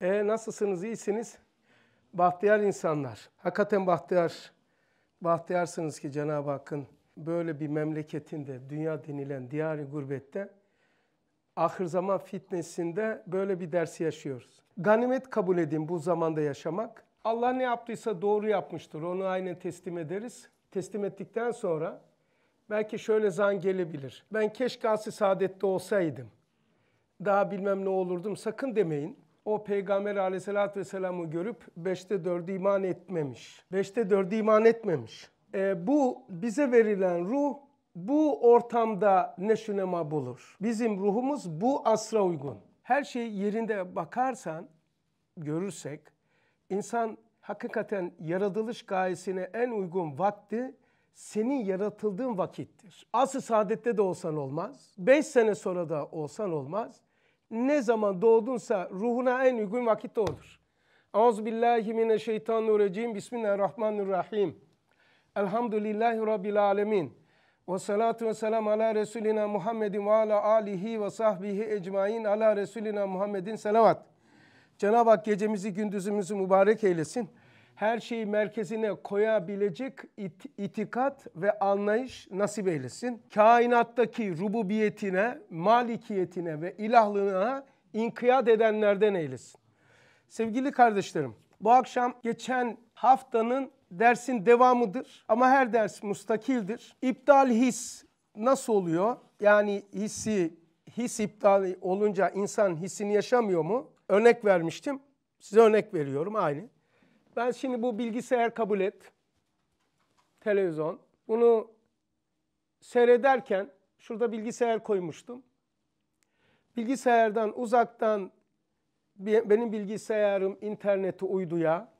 E, nasılsınız, iyisiniz? Bahtiyar insanlar. Hakikaten bahtiyar, bahtiyarsınız ki Cenab-ı Hakk'ın böyle bir memleketinde, dünya denilen diyari gurbette, ahir zaman fitnesinde böyle bir dersi yaşıyoruz. Ganimet kabul edin bu zamanda yaşamak. Allah ne yaptıysa doğru yapmıştır. Onu aynen teslim ederiz. Teslim ettikten sonra belki şöyle zan gelebilir. Ben keşke ansi saadette olsaydım. Daha bilmem ne olurdum sakın demeyin o peygamber aleyhissalatü vesselam'ı görüp beşte dördü iman etmemiş. Beşte dördü iman etmemiş. E, bu bize verilen ruh bu ortamda neşüne bulur. Bizim ruhumuz bu asra uygun. Her şey yerinde bakarsan, görürsek, insan hakikaten yaratılış gayesine en uygun vakti senin yaratıldığın vakittir. Asıl saadette de olsan olmaz. Beş sene sonra da olsan olmaz ne zaman doğdunsa ruhuna en uygun vakit odur. Euzubillahimineşşeytanirracim. Bismillahirrahmanirrahim. Elhamdülillahi Rabbil alemin. Ve salatu ve selam ala Resulina Muhammedin ve ala alihi ve sahbihi ecmain ala Resulina Muhammedin selavat. Cenab-ı Hak gecemizi gündüzümüzü mübarek eylesin her şeyi merkezine koyabilecek it, itikat ve anlayış nasip eylesin. Kainattaki rububiyetine, malikiyetine ve ilahlığına inkiyat edenlerden eylesin. Sevgili kardeşlerim, bu akşam geçen haftanın dersin devamıdır ama her ders mustakildir. İptal his nasıl oluyor? Yani hissi his iptali olunca insan hissini yaşamıyor mu? Örnek vermiştim. Size örnek veriyorum aynı. Ben şimdi bu bilgisayar kabul et. Televizyon. Bunu seyrederken şurada bilgisayar koymuştum. Bilgisayardan uzaktan benim bilgisayarım interneti uyduya,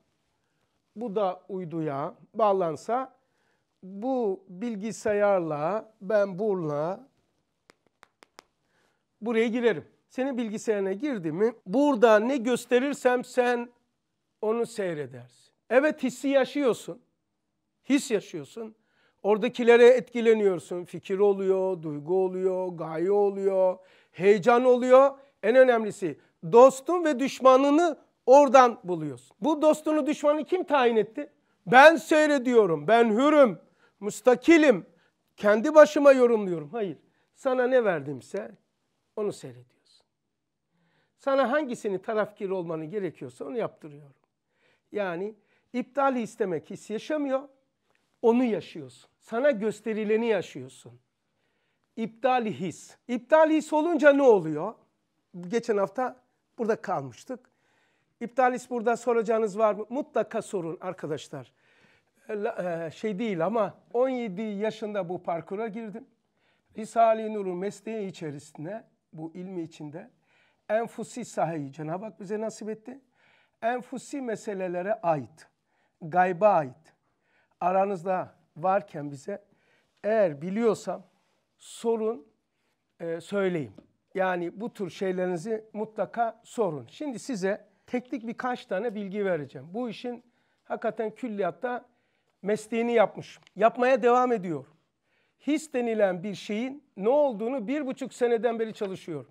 bu da uyduya bağlansa bu bilgisayarla ben burla buraya girerim. Senin bilgisayarına girdi mi burada ne gösterirsem sen onu seyredersin. Evet hissi yaşıyorsun. His yaşıyorsun. Oradakilere etkileniyorsun. Fikir oluyor, duygu oluyor, gaye oluyor, heyecan oluyor. En önemlisi dostun ve düşmanını oradan buluyorsun. Bu dostunu düşmanı kim tayin etti? Ben seyrediyorum, ben hürüm, müstakilim, kendi başıma yorumluyorum. Hayır, sana ne verdimse onu seyrediyorsun. Sana hangisini tarafkir olmanı gerekiyorsa onu yaptırıyorum. Yani iptali istemek his yaşamıyor, onu yaşıyorsun. Sana gösterileni yaşıyorsun. İptali his. İptali his olunca ne oluyor? Geçen hafta burada kalmıştık. İptal his burada soracağınız var mı? Mutlaka sorun arkadaşlar. E, e, şey değil ama 17 yaşında bu parkura girdim. Risale-i Nur'un mesleği içerisinde, bu ilmi içinde enfusi sahayı Cenab-ı Hak bize nasip etti enfusi meselelere ait, gayba ait aranızda varken bize eğer biliyorsam sorun e, söyleyeyim. Yani bu tür şeylerinizi mutlaka sorun. Şimdi size teknik birkaç tane bilgi vereceğim. Bu işin hakikaten külliyatta mesleğini yapmış. Yapmaya devam ediyor. His denilen bir şeyin ne olduğunu bir buçuk seneden beri çalışıyorum.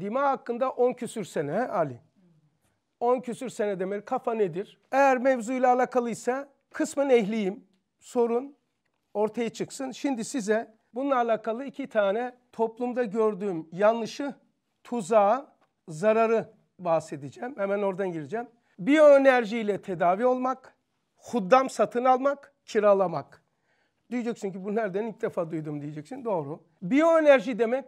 Dima hakkında on küsür sene Ali. 10 küsür sene demir kafa nedir? Eğer mevzuyla alakalıysa kısmen ehliyim. Sorun ortaya çıksın. Şimdi size bununla alakalı iki tane toplumda gördüğüm yanlışı, tuzağı, zararı bahsedeceğim. Hemen oradan gireceğim. Biyoenerjiyle tedavi olmak, huddam satın almak, kiralamak. Diyeceksin ki bu nereden ilk defa duydum diyeceksin. Doğru. Biyoenerji demek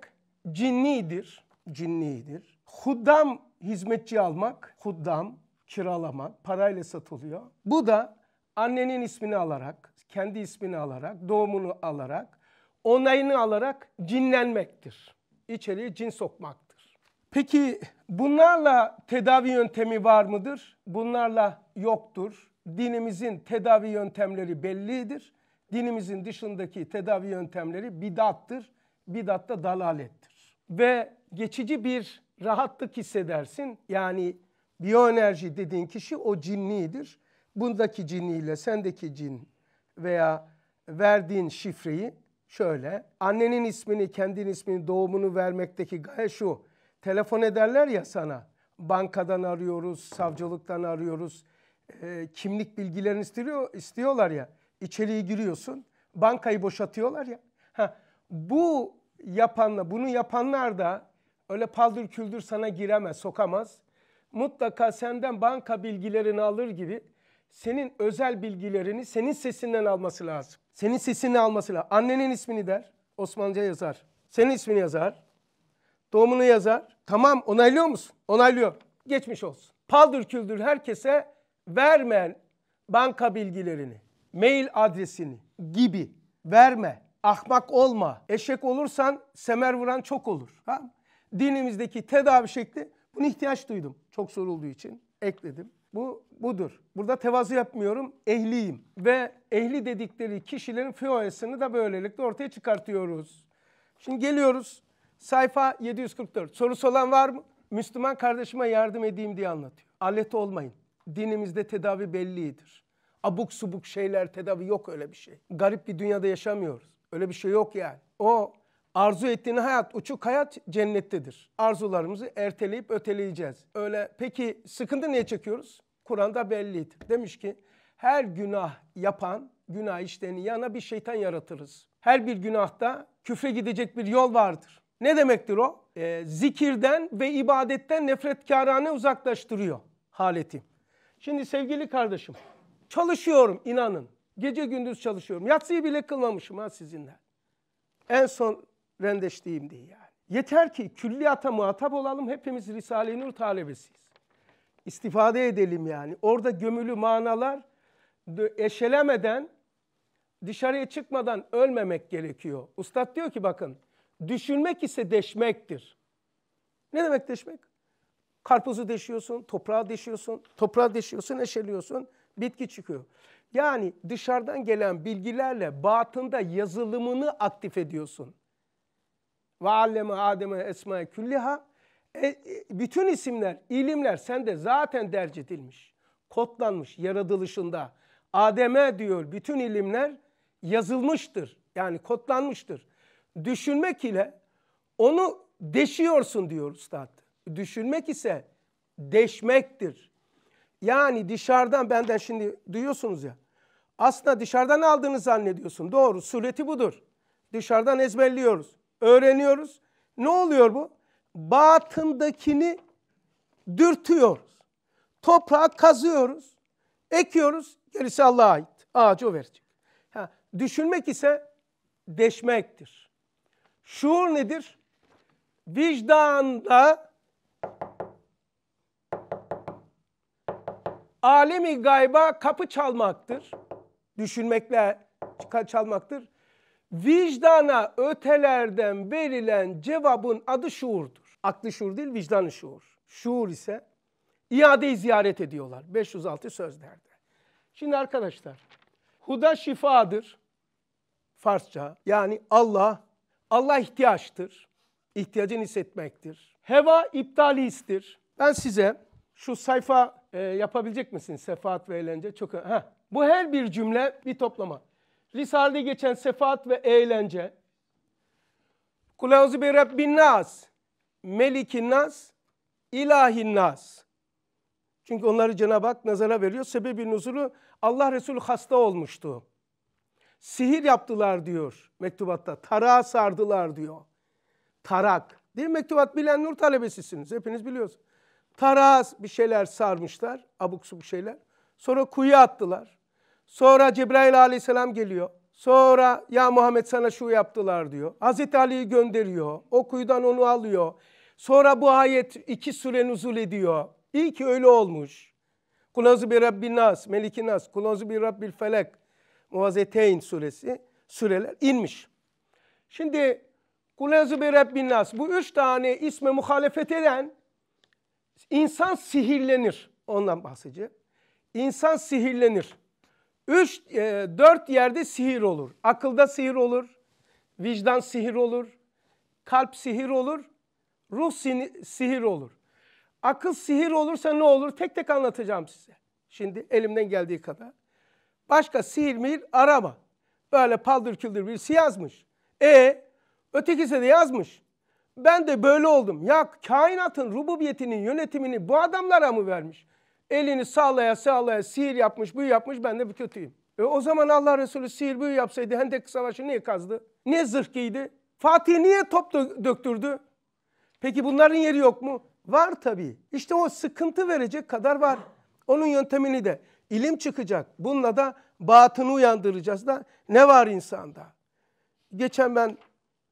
cinnidir. Cinnidir. Huddam hizmetçi almak, huddam, kiralamak, parayla satılıyor. Bu da annenin ismini alarak, kendi ismini alarak, doğumunu alarak, onayını alarak cinlenmektir. İçeriye cin sokmaktır. Peki bunlarla tedavi yöntemi var mıdır? Bunlarla yoktur. Dinimizin tedavi yöntemleri bellidir. Dinimizin dışındaki tedavi yöntemleri bidattır. Bidat da dalalettir. Ve geçici bir rahatlık hissedersin. Yani biyoenerji dediğin kişi o cinnidir. Bundaki cinniyle sendeki cin veya verdiğin şifreyi şöyle. Annenin ismini, kendin ismini, doğumunu vermekteki gaye şu. Telefon ederler ya sana. Bankadan arıyoruz, savcılıktan arıyoruz. E, kimlik bilgilerini istiyor, istiyorlar ya. İçeriye giriyorsun. Bankayı boşatıyorlar ya. Ha, bu yapanla, bunu yapanlar da Öyle paldır küldür sana giremez, sokamaz. Mutlaka senden banka bilgilerini alır gibi senin özel bilgilerini senin sesinden alması lazım. Senin sesini alması lazım. Annenin ismini der. Osmanlıca yazar. Senin ismini yazar. Doğumunu yazar. Tamam onaylıyor musun? Onaylıyor. Geçmiş olsun. Paldır küldür herkese vermeyen banka bilgilerini, mail adresini gibi verme. Ahmak olma. Eşek olursan semer vuran çok olur. Ha? dinimizdeki tedavi şekli bunu ihtiyaç duydum. Çok sorulduğu için ekledim. Bu budur. Burada tevazu yapmıyorum. Ehliyim. Ve ehli dedikleri kişilerin fiyosunu da böylelikle ortaya çıkartıyoruz. Şimdi geliyoruz. Sayfa 744. Sorusu olan var mı? Müslüman kardeşime yardım edeyim diye anlatıyor. Alet olmayın. Dinimizde tedavi bellidir. Abuk subuk şeyler tedavi yok öyle bir şey. Garip bir dünyada yaşamıyoruz. Öyle bir şey yok yani. O Arzu ettiğin hayat, uçuk hayat cennettedir. Arzularımızı erteleyip öteleyeceğiz. Öyle peki sıkıntı niye çekiyoruz? Kur'an'da belliydi. Demiş ki her günah yapan, günah işlerini yana bir şeytan yaratırız. Her bir günahta küfre gidecek bir yol vardır. Ne demektir o? E, zikirden ve ibadetten nefretkarane uzaklaştırıyor haleti. Şimdi sevgili kardeşim çalışıyorum inanın. Gece gündüz çalışıyorum. Yatsıyı bile kılmamışım ha sizinle. En son rendeşliğim diye yani. Yeter ki külliyata muhatap olalım. Hepimiz Risale-i Nur talebesiyiz. İstifade edelim yani. Orada gömülü manalar eşelemeden, dışarıya çıkmadan ölmemek gerekiyor. Ustad diyor ki bakın, düşünmek ise deşmektir. Ne demek deşmek? Karpuzu deşiyorsun, toprağı deşiyorsun, toprağı deşiyorsun, eşeliyorsun, bitki çıkıyor. Yani dışarıdan gelen bilgilerle batında yazılımını aktif ediyorsun. Ve alleme Adem'e esma külliha. E, e, bütün isimler, ilimler sende zaten derc edilmiş. Kodlanmış yaratılışında. Adem'e diyor bütün ilimler yazılmıştır. Yani kodlanmıştır. Düşünmek ile onu deşiyorsun diyor üstad. Düşünmek ise deşmektir. Yani dışarıdan benden şimdi duyuyorsunuz ya. Aslında dışarıdan aldığını zannediyorsun. Doğru sureti budur. Dışarıdan ezberliyoruz öğreniyoruz. Ne oluyor bu? Batındakini dürtüyoruz. Toprağı kazıyoruz, ekiyoruz, gerisi Allah'a ait. Ağacı o verecek. Ha, düşünmek ise deşmektir. Şuur nedir? Vicdanda alemi gayba kapı çalmaktır. Düşünmekle çalmaktır. Vicdana ötelerden verilen cevabın adı şuurdur. Aklı şuur değil, vicdanı şuur. Şuur ise iadeyi ziyaret ediyorlar. 506 sözlerde. Şimdi arkadaşlar, huda şifadır. Farsça. Yani Allah, Allah ihtiyaçtır. İhtiyacını hissetmektir. Heva iptalistir. Ben size şu sayfa e, yapabilecek misin sefaat ve eğlence? Çok ha. Bu her bir cümle bir toplama. Risale'de geçen sefaat ve eğlence, Kulauzu bir Rabbin nas, Melikin nas, İlahin nas. Çünkü onları Cenab-ı Hak nazara veriyor. Sebebi nuzulu Allah Resulü hasta olmuştu. Sihir yaptılar diyor mektubatta. Tarağa sardılar diyor. Tarak. Değil mi? Mektubat bilen nur talebesisiniz. Hepiniz biliyorsunuz. Tarağa bir şeyler sarmışlar. Abuk subuk şeyler. Sonra kuyu attılar. Sonra Cebrail aleyhisselam geliyor. Sonra ya Muhammed sana şu yaptılar diyor. Hazreti Ali'yi gönderiyor. O kuyudan onu alıyor. Sonra bu ayet iki süre nuzul ediyor. İyi ki öyle olmuş. Kulazı bir Rabbin Nas, Meliki Nas, Kulazı bir Rabbil Felek, Muazzeteyn suresi, süreler inmiş. Şimdi Kulazı bir Rabbin Nas, bu üç tane isme muhalefet eden insan sihirlenir. Ondan bahsedeceğim. İnsan sihirlenir. Üç, e, dört yerde sihir olur. Akılda sihir olur, vicdan sihir olur, kalp sihir olur, ruh sihir olur. Akıl sihir olursa ne olur? Tek tek anlatacağım size. Şimdi elimden geldiği kadar. Başka sihir mihir arama. Böyle paldır küldür birisi şey yazmış. E ötekisi de yazmış. Ben de böyle oldum. Ya kainatın rububiyetinin yönetimini bu adamlara mı vermiş? elini sağlaya sağlaya sihir yapmış, büyü yapmış ben de bir kötüyüm. E o zaman Allah Resulü sihir büyü yapsaydı Hendek Savaşı niye kazdı? Niye zırh giydi? Fatih niye top döktürdü? Peki bunların yeri yok mu? Var tabii. İşte o sıkıntı verecek kadar var. Onun yöntemini de ilim çıkacak. Bununla da batını uyandıracağız da ne var insanda? Geçen ben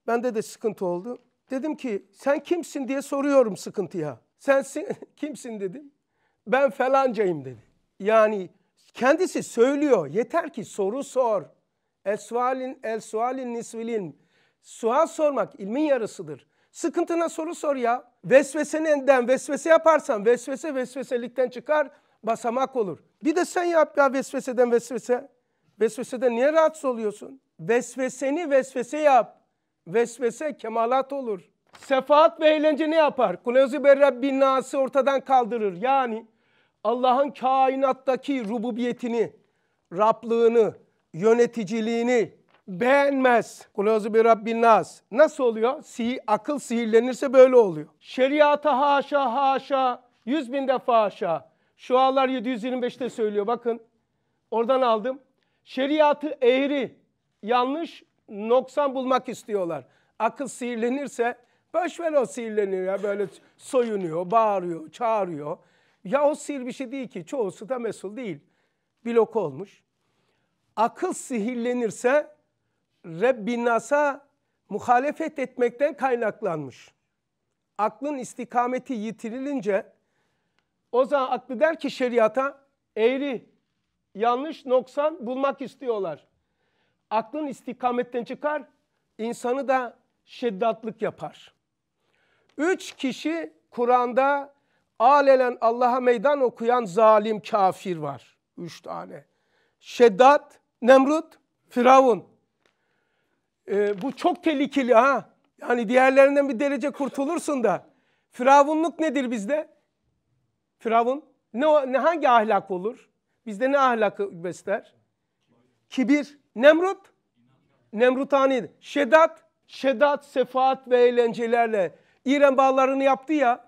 bende de sıkıntı oldu. Dedim ki sen kimsin diye soruyorum sıkıntıya. Sensin kimsin dedim ben falancayım dedi. Yani kendisi söylüyor. Yeter ki soru sor. Esvalin el sualin nisvilin. Sual sormak ilmin yarısıdır. Sıkıntına soru sor ya. Vesvesenenden vesvese yaparsan vesvese vesveselikten çıkar basamak olur. Bir de sen yap ya vesveseden vesvese. Vesveseden niye rahatsız oluyorsun? Vesveseni vesvese yap. Vesvese kemalat olur. Sefaat ve eğlence ne yapar? Kulezi berrabbin binası ortadan kaldırır. Yani Allah'ın kainattaki rububiyetini, Rablığını, yöneticiliğini beğenmez. Kulözü bir Rabbin nas. Nasıl oluyor? Si, akıl sihirlenirse böyle oluyor. Şeriata haşa haşa, yüz bin defa haşa. Şu Şualar 725'te söylüyor bakın. Oradan aldım. Şeriatı eğri, yanlış, noksan bulmak istiyorlar. Akıl sihirlenirse, boşver o sihirleniyor ya böyle soyunuyor, bağırıyor, çağırıyor. Ya o sihir bir şey değil ki. Çoğusu da mesul değil. Blok olmuş. Akıl sihirlenirse Rabbinas'a muhalefet etmekten kaynaklanmış. Aklın istikameti yitirilince o zaman aklı der ki şeriata eğri, yanlış, noksan bulmak istiyorlar. Aklın istikametten çıkar, insanı da şiddatlık yapar. Üç kişi Kur'an'da alelen Allah'a meydan okuyan zalim kafir var. Üç tane. Şeddat, Nemrut, Firavun. Ee, bu çok tehlikeli ha. Yani diğerlerinden bir derece kurtulursun da. Firavunluk nedir bizde? Firavun ne, ne hangi ahlak olur? Bizde ne ahlakı besler? Kibir, Nemrut, Nemrutani, Şeddat, Şeddat, sefaat ve eğlencelerle İran bağlarını yaptı ya.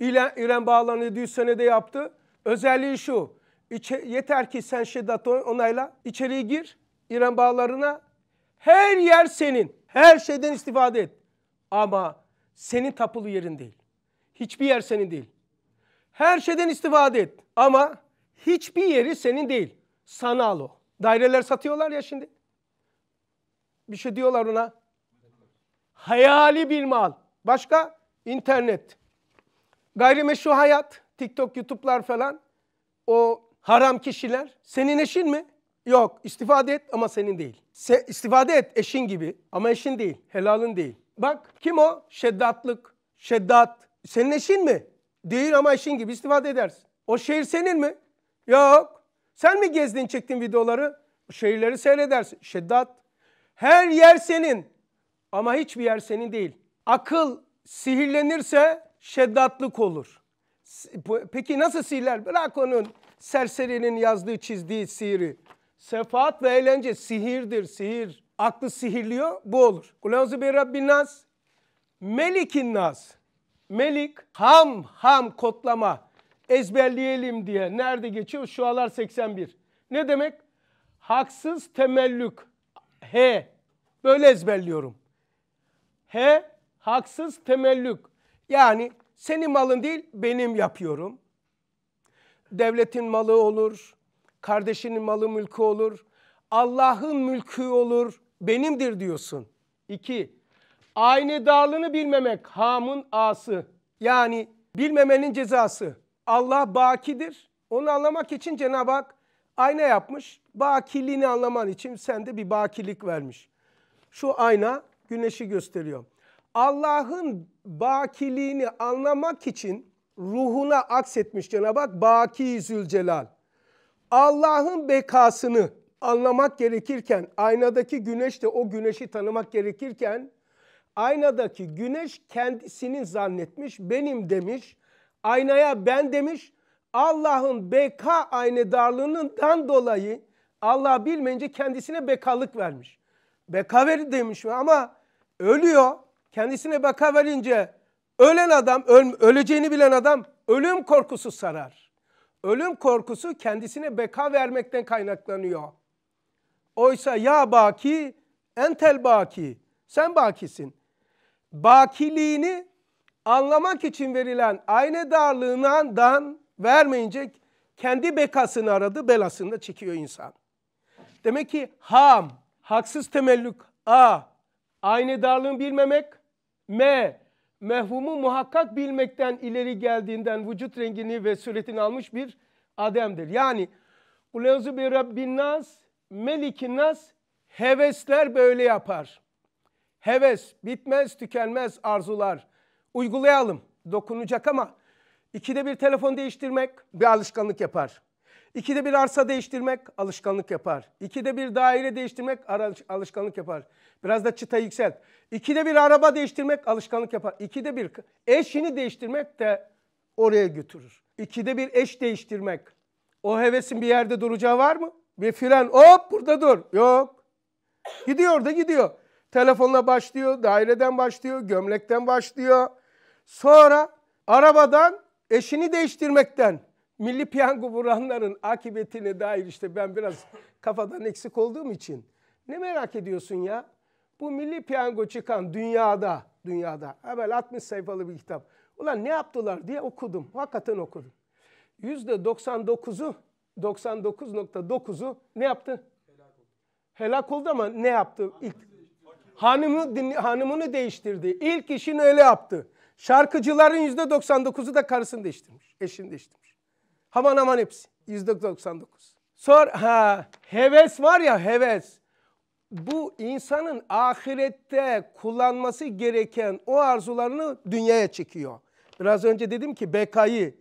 İlen, İlen bağlanıldığı senede yaptı. Özelliği şu. İçe, yeter ki sen şiddet onayla içeriye gir İran bağlarına. Her yer senin. Her şeyden istifade et. Ama senin tapulu yerin değil. Hiçbir yer senin değil. Her şeyden istifade et. Ama hiçbir yeri senin değil. Sana al o. Daireler satıyorlar ya şimdi. Bir şey diyorlar ona. Hayali bir mal. Başka? internet. Gayrimeşru hayat, TikTok, YouTube'lar falan o haram kişiler senin eşin mi? Yok istifade et ama senin değil. Se istifade et eşin gibi ama eşin değil, helalın değil. Bak kim o? Şeddatlık, şeddat. Senin eşin mi? Değil ama eşin gibi istifade edersin. O şehir senin mi? Yok. Sen mi gezdin çektin videoları? Şehirleri seyredersin. Şeddat. Her yer senin ama hiçbir yer senin değil. Akıl sihirlenirse şeddatlık olur. Peki nasıl sihirler? Bırak onun serserinin yazdığı çizdiği sihiri. Sefaat ve eğlence sihirdir, sihir. Aklı sihirliyor, bu olur. Kulauzu bir Rabbin nas, melikin nas. Melik, ham, ham kotlama. Ezberleyelim diye. Nerede geçiyor? Şualar 81. Ne demek? Haksız temellük. He. Böyle ezberliyorum. He, haksız temellük. Yani senin malın değil benim yapıyorum. Devletin malı olur, kardeşinin malı mülkü olur, Allah'ın mülkü olur, benimdir diyorsun. İki, aynı darlığını bilmemek hamın ası. Yani bilmemenin cezası. Allah bakidir. Onu anlamak için Cenab-ı Hak ayna yapmış. Bakiliğini anlaman için sende bir bakilik vermiş. Şu ayna güneşi gösteriyor. Allah'ın bakiliğini anlamak için ruhuna aksetmiş Cenab-ı Hak Baki Zülcelal. Allah'ın bekasını anlamak gerekirken, aynadaki güneş de o güneşi tanımak gerekirken, aynadaki güneş kendisini zannetmiş, benim demiş, aynaya ben demiş, Allah'ın beka aynedarlığından dolayı Allah bilmeyince kendisine bekalık vermiş. Beka verir demiş ama ölüyor. Kendisine bakaverince ölen adam, öl, öleceğini bilen adam ölüm korkusu sarar. Ölüm korkusu kendisine beka vermekten kaynaklanıyor. Oysa ya baki, entel baki, sen bakisin. Bakiliğini anlamak için verilen ayna darlığından vermeyince kendi bekasını aradı, belasını da çekiyor insan. Demek ki ham, haksız temellük, a, ayna darlığını bilmemek, M. Mefhumu muhakkak bilmekten ileri geldiğinden vücut rengini ve suretini almış bir ademdir. Yani Kulevzu bir Rabbin Nas, Melikin Nas, hevesler böyle yapar. Heves, bitmez, tükenmez arzular. Uygulayalım, dokunacak ama ikide bir telefon değiştirmek bir alışkanlık yapar. İkide bir arsa değiştirmek alışkanlık yapar. İkide bir daire değiştirmek alışkanlık yapar. Biraz da çıta yükselt. İkide bir araba değiştirmek alışkanlık yapar. İkide bir eşini değiştirmek de oraya götürür. İkide bir eş değiştirmek. O hevesin bir yerde duracağı var mı? Bir fren hop burada dur. Yok. Gidiyor da gidiyor. Telefonla başlıyor, daireden başlıyor, gömlekten başlıyor. Sonra arabadan eşini değiştirmekten milli piyango vuranların akıbetine dair işte ben biraz kafadan eksik olduğum için ne merak ediyorsun ya? Bu milli piyango çıkan dünyada, dünyada evvel 60 sayfalı bir kitap. Ulan ne yaptılar diye okudum. Hakikaten okudum. %99'u 99.9'u ne yaptı? Helak oldu. ama ne yaptı? İlk, hanımı, hanımını değiştirdi. İlk işini öyle yaptı. Şarkıcıların %99'u da karısını değiştirmiş. Eşini değiştirmiş. Haman haman hepsi. Yüzde 99. Sor ha heves var ya heves. Bu insanın ahirette kullanması gereken o arzularını dünyaya çekiyor. Biraz önce dedim ki bekayı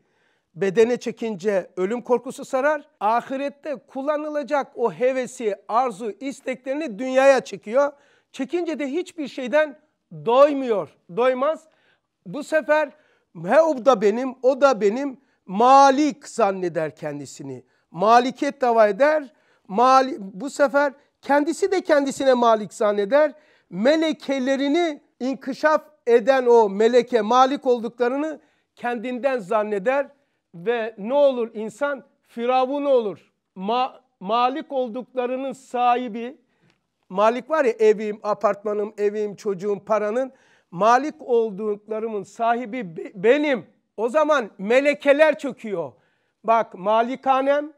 bedene çekince ölüm korkusu sarar. Ahirette kullanılacak o hevesi, arzu, isteklerini dünyaya çekiyor. Çekince de hiçbir şeyden doymuyor, doymaz. Bu sefer he o da benim, o da benim Malik zanneder kendisini. Maliket dava eder. Mal, bu sefer kendisi de kendisine malik zanneder. Melekelerini inkışaf eden o meleke malik olduklarını kendinden zanneder ve ne olur insan firavun olur. Ma, malik olduklarının sahibi malik var ya evim, apartmanım, evim, çocuğum, paranın malik olduklarımın sahibi benim o zaman melekeler çöküyor. Bak malikanem,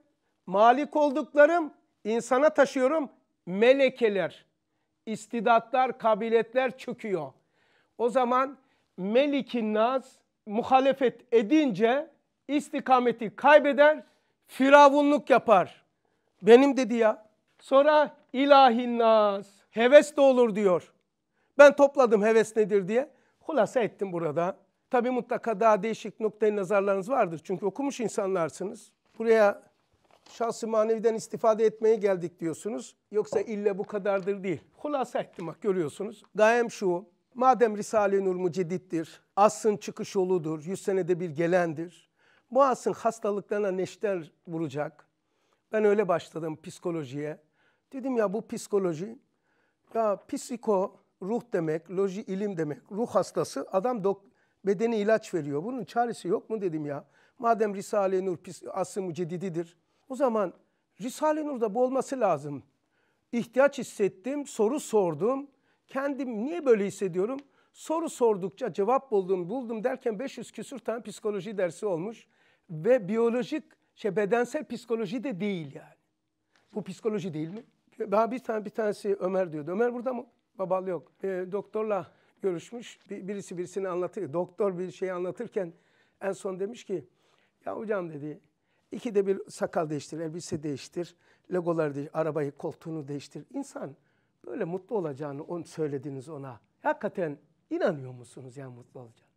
malik olduklarım insana taşıyorum. Melekeler, istidatlar, kabiliyetler çöküyor. O zaman melikin naz muhalefet edince istikameti kaybeder, firavunluk yapar. Benim dedi ya. Sonra ilahin naz, heves de olur diyor. Ben topladım heves nedir diye. Hulasa ettim burada. Tabii mutlaka daha değişik noktayı nazarlarınız vardır. Çünkü okumuş insanlarsınız. Buraya şahsı maneviden istifade etmeye geldik diyorsunuz. Yoksa illa bu kadardır değil. Hulasa ettim bak görüyorsunuz. Gayem şu. Madem Risale-i Nur mucidittir, asın çıkış oludur, yüz senede bir gelendir. Bu asın hastalıklarına neşter vuracak. Ben öyle başladım psikolojiye. Dedim ya bu psikoloji, ya psiko ruh demek, loji ilim demek. Ruh hastası adam dok bedeni ilaç veriyor. Bunun çaresi yok mu dedim ya. Madem Risale-i Nur asr-ı mücedididir. O zaman Risale-i Nur'da bu olması lazım. İhtiyaç hissettim, soru sordum. Kendim niye böyle hissediyorum? Soru sordukça cevap buldum, buldum derken 500 küsür tane psikoloji dersi olmuş. Ve biyolojik, şey bedensel psikoloji de değil yani. Bu psikoloji değil mi? Daha bir tane bir tanesi Ömer diyordu. Ömer burada mı? Babalı yok. E, doktorla görüşmüş. birisi birisini anlatır. Doktor bir şeyi anlatırken en son demiş ki ya hocam dedi de bir sakal değiştir, elbise değiştir, legoları değiştir, arabayı koltuğunu değiştir. İnsan böyle mutlu olacağını on söylediniz ona. Hakikaten inanıyor musunuz yani mutlu olacağını?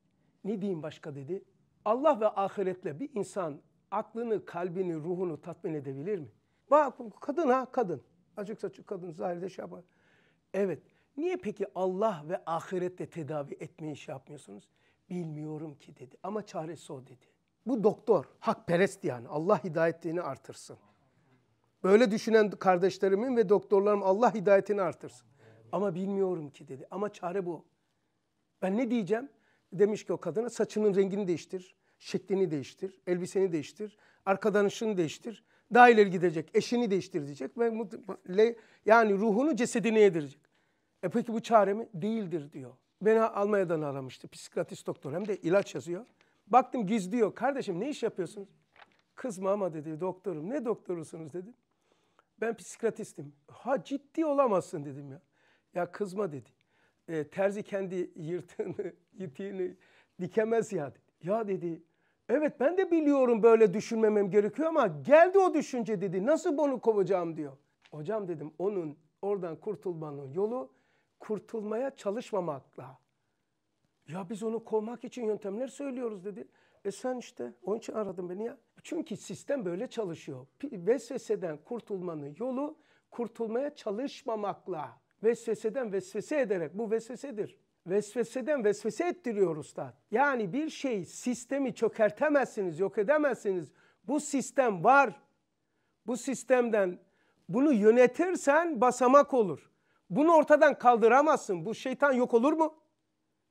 Ne diyeyim başka dedi. Allah ve ahiretle bir insan aklını, kalbini, ruhunu tatmin edebilir mi? Bak kadın ha kadın. Açık saçık kadın zahirde şey yapar. Evet Niye peki Allah ve ahirette tedavi etmeyi şey yapmıyorsunuz? Bilmiyorum ki dedi ama çaresi o dedi. Bu doktor, hakperest yani Allah hidayetini artırsın. Böyle düşünen kardeşlerimin ve doktorlarım Allah hidayetini artırsın. Ama bilmiyorum ki dedi ama çare bu. Ben ne diyeceğim? Demiş ki o kadına saçının rengini değiştir, şeklini değiştir, elbiseni değiştir, arkadaşını değiştir. Daha ileri gidecek, eşini değiştir diyecek ve yani ruhunu cesedine yedirecek. E peki bu çare mi? Değildir diyor. Beni Almanya'dan aramıştı psikiyatrist doktor hem de ilaç yazıyor. Baktım gizliyor. Kardeşim ne iş yapıyorsunuz? Kızma ama dedi doktorum. Ne doktorusunuz dedim. Ben psikiyatristim. Ha ciddi olamazsın dedim ya. Ya kızma dedi. E, terzi kendi yırtığını, yitiğini dikemez ya dedi. Ya dedi evet ben de biliyorum böyle düşünmemem gerekiyor ama geldi o düşünce dedi. Nasıl bunu kovacağım diyor. Hocam dedim onun oradan kurtulmanın yolu kurtulmaya çalışmamakla. Ya biz onu kovmak için yöntemler söylüyoruz dedi. E sen işte onun için aradın beni ya. Çünkü sistem böyle çalışıyor. Vesveseden kurtulmanın yolu kurtulmaya çalışmamakla. Vesveseden vesvese ederek bu vesvesedir. Vesveseden vesvese ettiriyoruz da. Yani bir şey sistemi çökertemezsiniz, yok edemezsiniz. Bu sistem var. Bu sistemden bunu yönetirsen basamak olur. Bunu ortadan kaldıramazsın. Bu şeytan yok olur mu?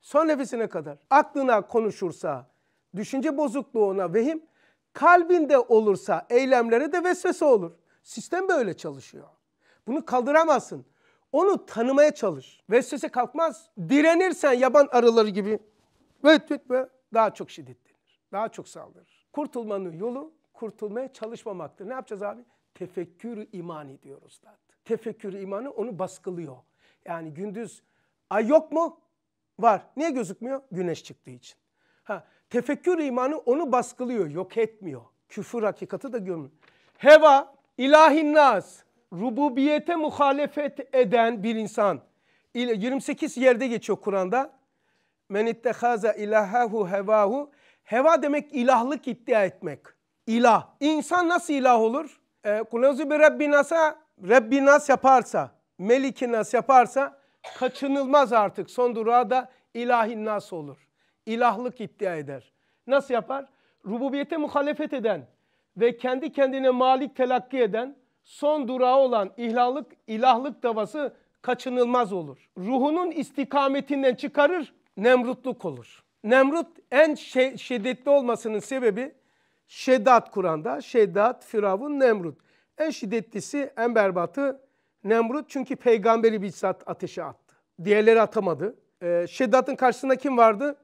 Son nefesine kadar. Aklına konuşursa, düşünce bozukluğu bozukluğuna vehim, kalbinde olursa eylemlere de vesvese olur. Sistem böyle çalışıyor. Bunu kaldıramazsın. Onu tanımaya çalış. Vesvese kalkmaz. Direnirsen yaban arıları gibi vıt vıt ve daha çok şiddetlenir. Daha çok saldırır. Kurtulmanın yolu kurtulmaya çalışmamaktır. Ne yapacağız abi? Tefekkür iman ediyoruz zaten tefekkür imanı onu baskılıyor. Yani gündüz ay yok mu? Var. Niye gözükmüyor? Güneş çıktığı için. Ha, tefekkür imanı onu baskılıyor, yok etmiyor. Küfür hakikati de görmüyor. Heva, ilahinnaz, rububiyete muhalefet eden bir insan. 28 yerde geçiyor Kur'an'da. Men ittehaza ilahahu hevahu. Heva demek ilahlık iddia etmek. İlah. İnsan nasıl ilah olur? E, Kulauzu bi rabbinasa Rabbi nas yaparsa, Meliki nas yaparsa kaçınılmaz artık son durağı da ilahi nas olur. İlahlık iddia eder. Nasıl yapar? Rububiyete muhalefet eden ve kendi kendine malik telakki eden son durağı olan ilahlık, ilahlık davası kaçınılmaz olur. Ruhunun istikametinden çıkarır, Nemrutluk olur. Nemrut en şey, şiddetli olmasının sebebi Şeddat Kur'an'da. Şeddat, Firavun, Nemrut. En şiddetlisi, en berbatı Nemrut çünkü peygamberi bizzat ateşe attı. Diğerleri atamadı. Ee, Şeddat'ın karşısında kim vardı?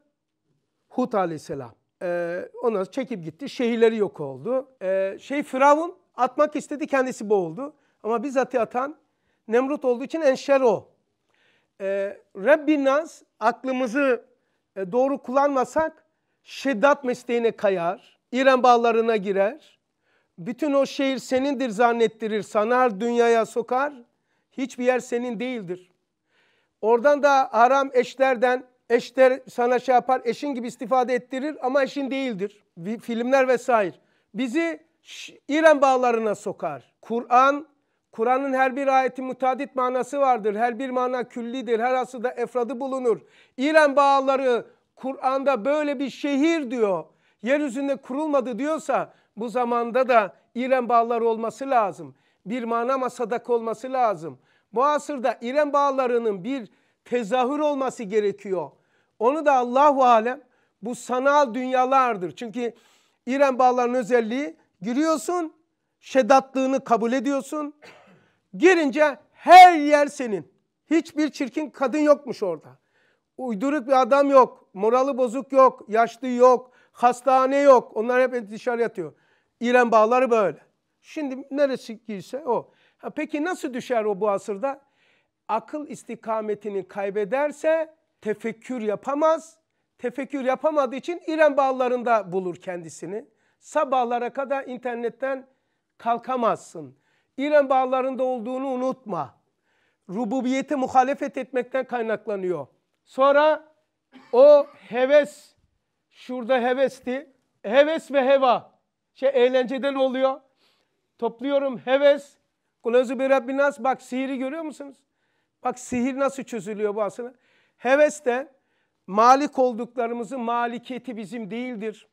Hud aleyhisselam. Ee, ondan çekip gitti. Şehirleri yok oldu. Ee, şey Firavun atmak istedi kendisi boğuldu. Ama bizzat atan Nemrut olduğu için enşer o. Ee, Rabbinas aklımızı e, doğru kullanmasak şiddat mesleğine kayar. İrem bağlarına girer bütün o şehir senindir zannettirir, sanar dünyaya sokar. Hiçbir yer senin değildir. Oradan da haram eşlerden eşler sana şey yapar, eşin gibi istifade ettirir ama eşin değildir. Filmler vesaire. Bizi İran bağlarına sokar. Kur'an, Kur'an'ın her bir ayeti mutadit manası vardır. Her bir mana küllidir. Her asıda efradı bulunur. İran bağları Kur'an'da böyle bir şehir diyor. Yeryüzünde kurulmadı diyorsa bu zamanda da İrem bağları olması lazım. Bir mana masadak olması lazım. Bu asırda İrem bağlarının bir tezahür olması gerekiyor. Onu da Allahu alem bu sanal dünyalardır. Çünkü İrem bağlarının özelliği giriyorsun, şedatlığını kabul ediyorsun. Girince her yer senin. Hiçbir çirkin kadın yokmuş orada. Uyduruk bir adam yok, moralı bozuk yok, yaşlı yok, hastane yok. Onlar hep dışarı yatıyor. İrem Bağları böyle. Şimdi neresi giyse o. Ha, peki nasıl düşer o bu asırda? Akıl istikametini kaybederse tefekkür yapamaz. Tefekkür yapamadığı için İrem Bağları'nda bulur kendisini. Sabahlara kadar internetten kalkamazsın. İrem Bağları'nda olduğunu unutma. Rububiyeti muhalefet etmekten kaynaklanıyor. Sonra o heves, şurada hevesti, heves ve heva şey eğlenceden oluyor. Topluyorum heves. Kulezu bir Rabbi Bak sihiri görüyor musunuz? Bak sihir nasıl çözülüyor bu aslında. Heves de malik olduklarımızın malikiyeti bizim değildir.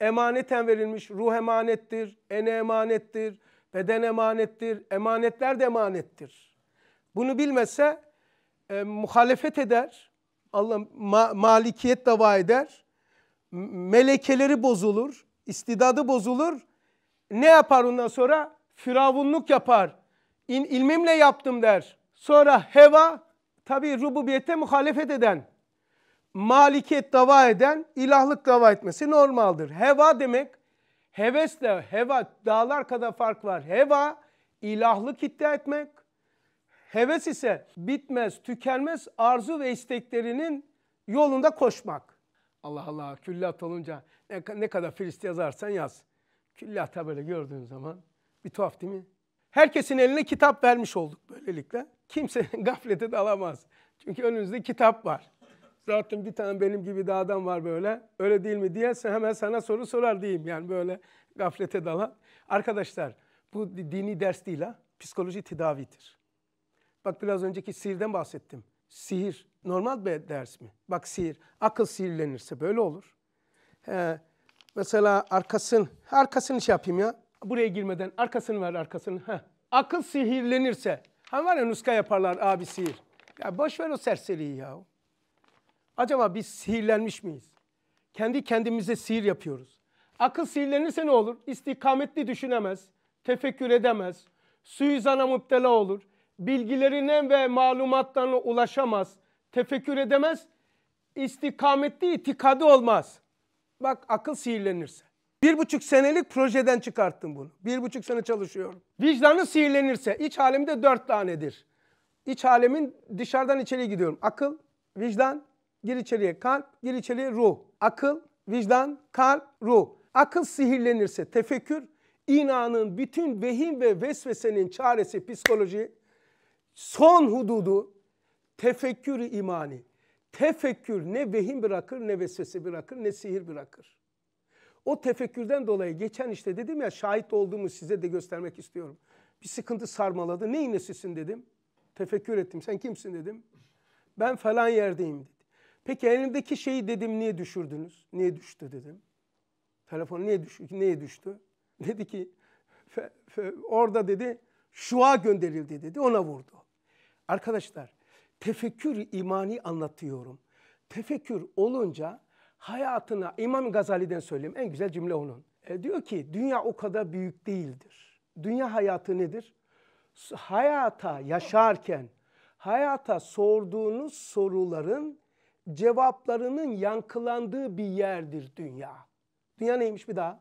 Emaneten verilmiş ruh emanettir, ene emanettir, beden emanettir, emanetler de emanettir. Bunu bilmese e, muhalefet eder, Allah ma, malikiyet dava eder, melekeleri bozulur, İstidadı bozulur. Ne yapar ondan sonra? Firavunluk yapar. İn, ilmimle yaptım der. Sonra heva tabi rububiyete muhalefet eden, maliket dava eden, ilahlık dava etmesi normaldir. Heva demek hevesle heva dağlar kadar fark var. Heva ilahlık iddia etmek. Heves ise bitmez, tükenmez arzu ve isteklerinin yolunda koşmak. Allah Allah küllat olunca ne kadar filist yazarsan yaz. Külliyata böyle gördüğün zaman bir tuhaf değil mi? Herkesin eline kitap vermiş olduk böylelikle. Kimse gaflete dalamaz. Çünkü önünüzde kitap var. Zaten bir tane benim gibi de adam var böyle. Öyle değil mi diye hemen sana soru sorar diyeyim. Yani böyle gaflete dalan. Arkadaşlar bu dini ders değil ha. Psikoloji tedavidir. Bak biraz önceki sihirden bahsettim. Sihir normal bir ders mi? Bak sihir. Akıl sihirlenirse böyle olur. He, mesela arkasın, arkasını şey yapayım ya. Buraya girmeden arkasını ver arkasını. Heh. Akıl sihirlenirse. Hani var ya nuska yaparlar abi sihir. Ya boş ver o serseriyi ya. Acaba biz sihirlenmiş miyiz? Kendi kendimize sihir yapıyoruz. Akıl sihirlenirse ne olur? İstikametli düşünemez, tefekkür edemez, suizana müptela olur, bilgilerine ve malumatlarına ulaşamaz, tefekkür edemez, istikametli itikadı olmaz bak akıl sihirlenirse. Bir buçuk senelik projeden çıkarttım bunu. Bir buçuk sene çalışıyorum. Vicdanı sihirlenirse iç alemde dört tanedir. İç alemin dışarıdan içeriye gidiyorum. Akıl, vicdan, gir içeriye kalp, gir içeriye ruh. Akıl, vicdan, kalp, ruh. Akıl sihirlenirse tefekkür, inanın bütün vehim ve vesvesenin çaresi psikoloji, son hududu tefekkür imani. Tefekkür ne vehim bırakır, ne vesvese bırakır, ne sihir bırakır. O tefekkürden dolayı geçen işte dedim ya şahit olduğumu size de göstermek istiyorum. Bir sıkıntı sarmaladı. Neyin nesisin dedim. Tefekkür ettim. Sen kimsin dedim. Ben falan yerdeyim dedi. Peki elimdeki şeyi dedim niye düşürdünüz? Niye düştü dedim. Telefon niye düştü? Niye düştü? Dedi ki fe, fe, orada dedi şua gönderildi dedi. Ona vurdu. Arkadaşlar tefekkür imani anlatıyorum. Tefekkür olunca hayatına İmam Gazali'den söyleyeyim en güzel cümle onun. E, diyor ki dünya o kadar büyük değildir. Dünya hayatı nedir? Hayata yaşarken hayata sorduğunuz soruların cevaplarının yankılandığı bir yerdir dünya. Dünya neymiş bir daha?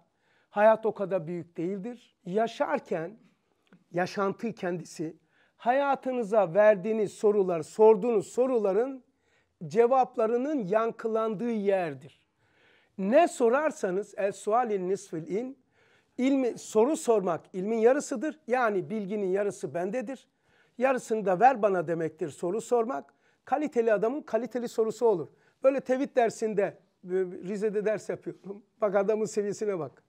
Hayat o kadar büyük değildir. Yaşarken yaşantı kendisi hayatınıza verdiğiniz sorular, sorduğunuz soruların cevaplarının yankılandığı yerdir. Ne sorarsanız el sualil nisfil in ilmi soru sormak ilmin yarısıdır. Yani bilginin yarısı bendedir. Yarısını da ver bana demektir soru sormak. Kaliteli adamın kaliteli sorusu olur. Böyle tevhid dersinde e, Rize'de ders yapıyorum. Bak adamın seviyesine bak.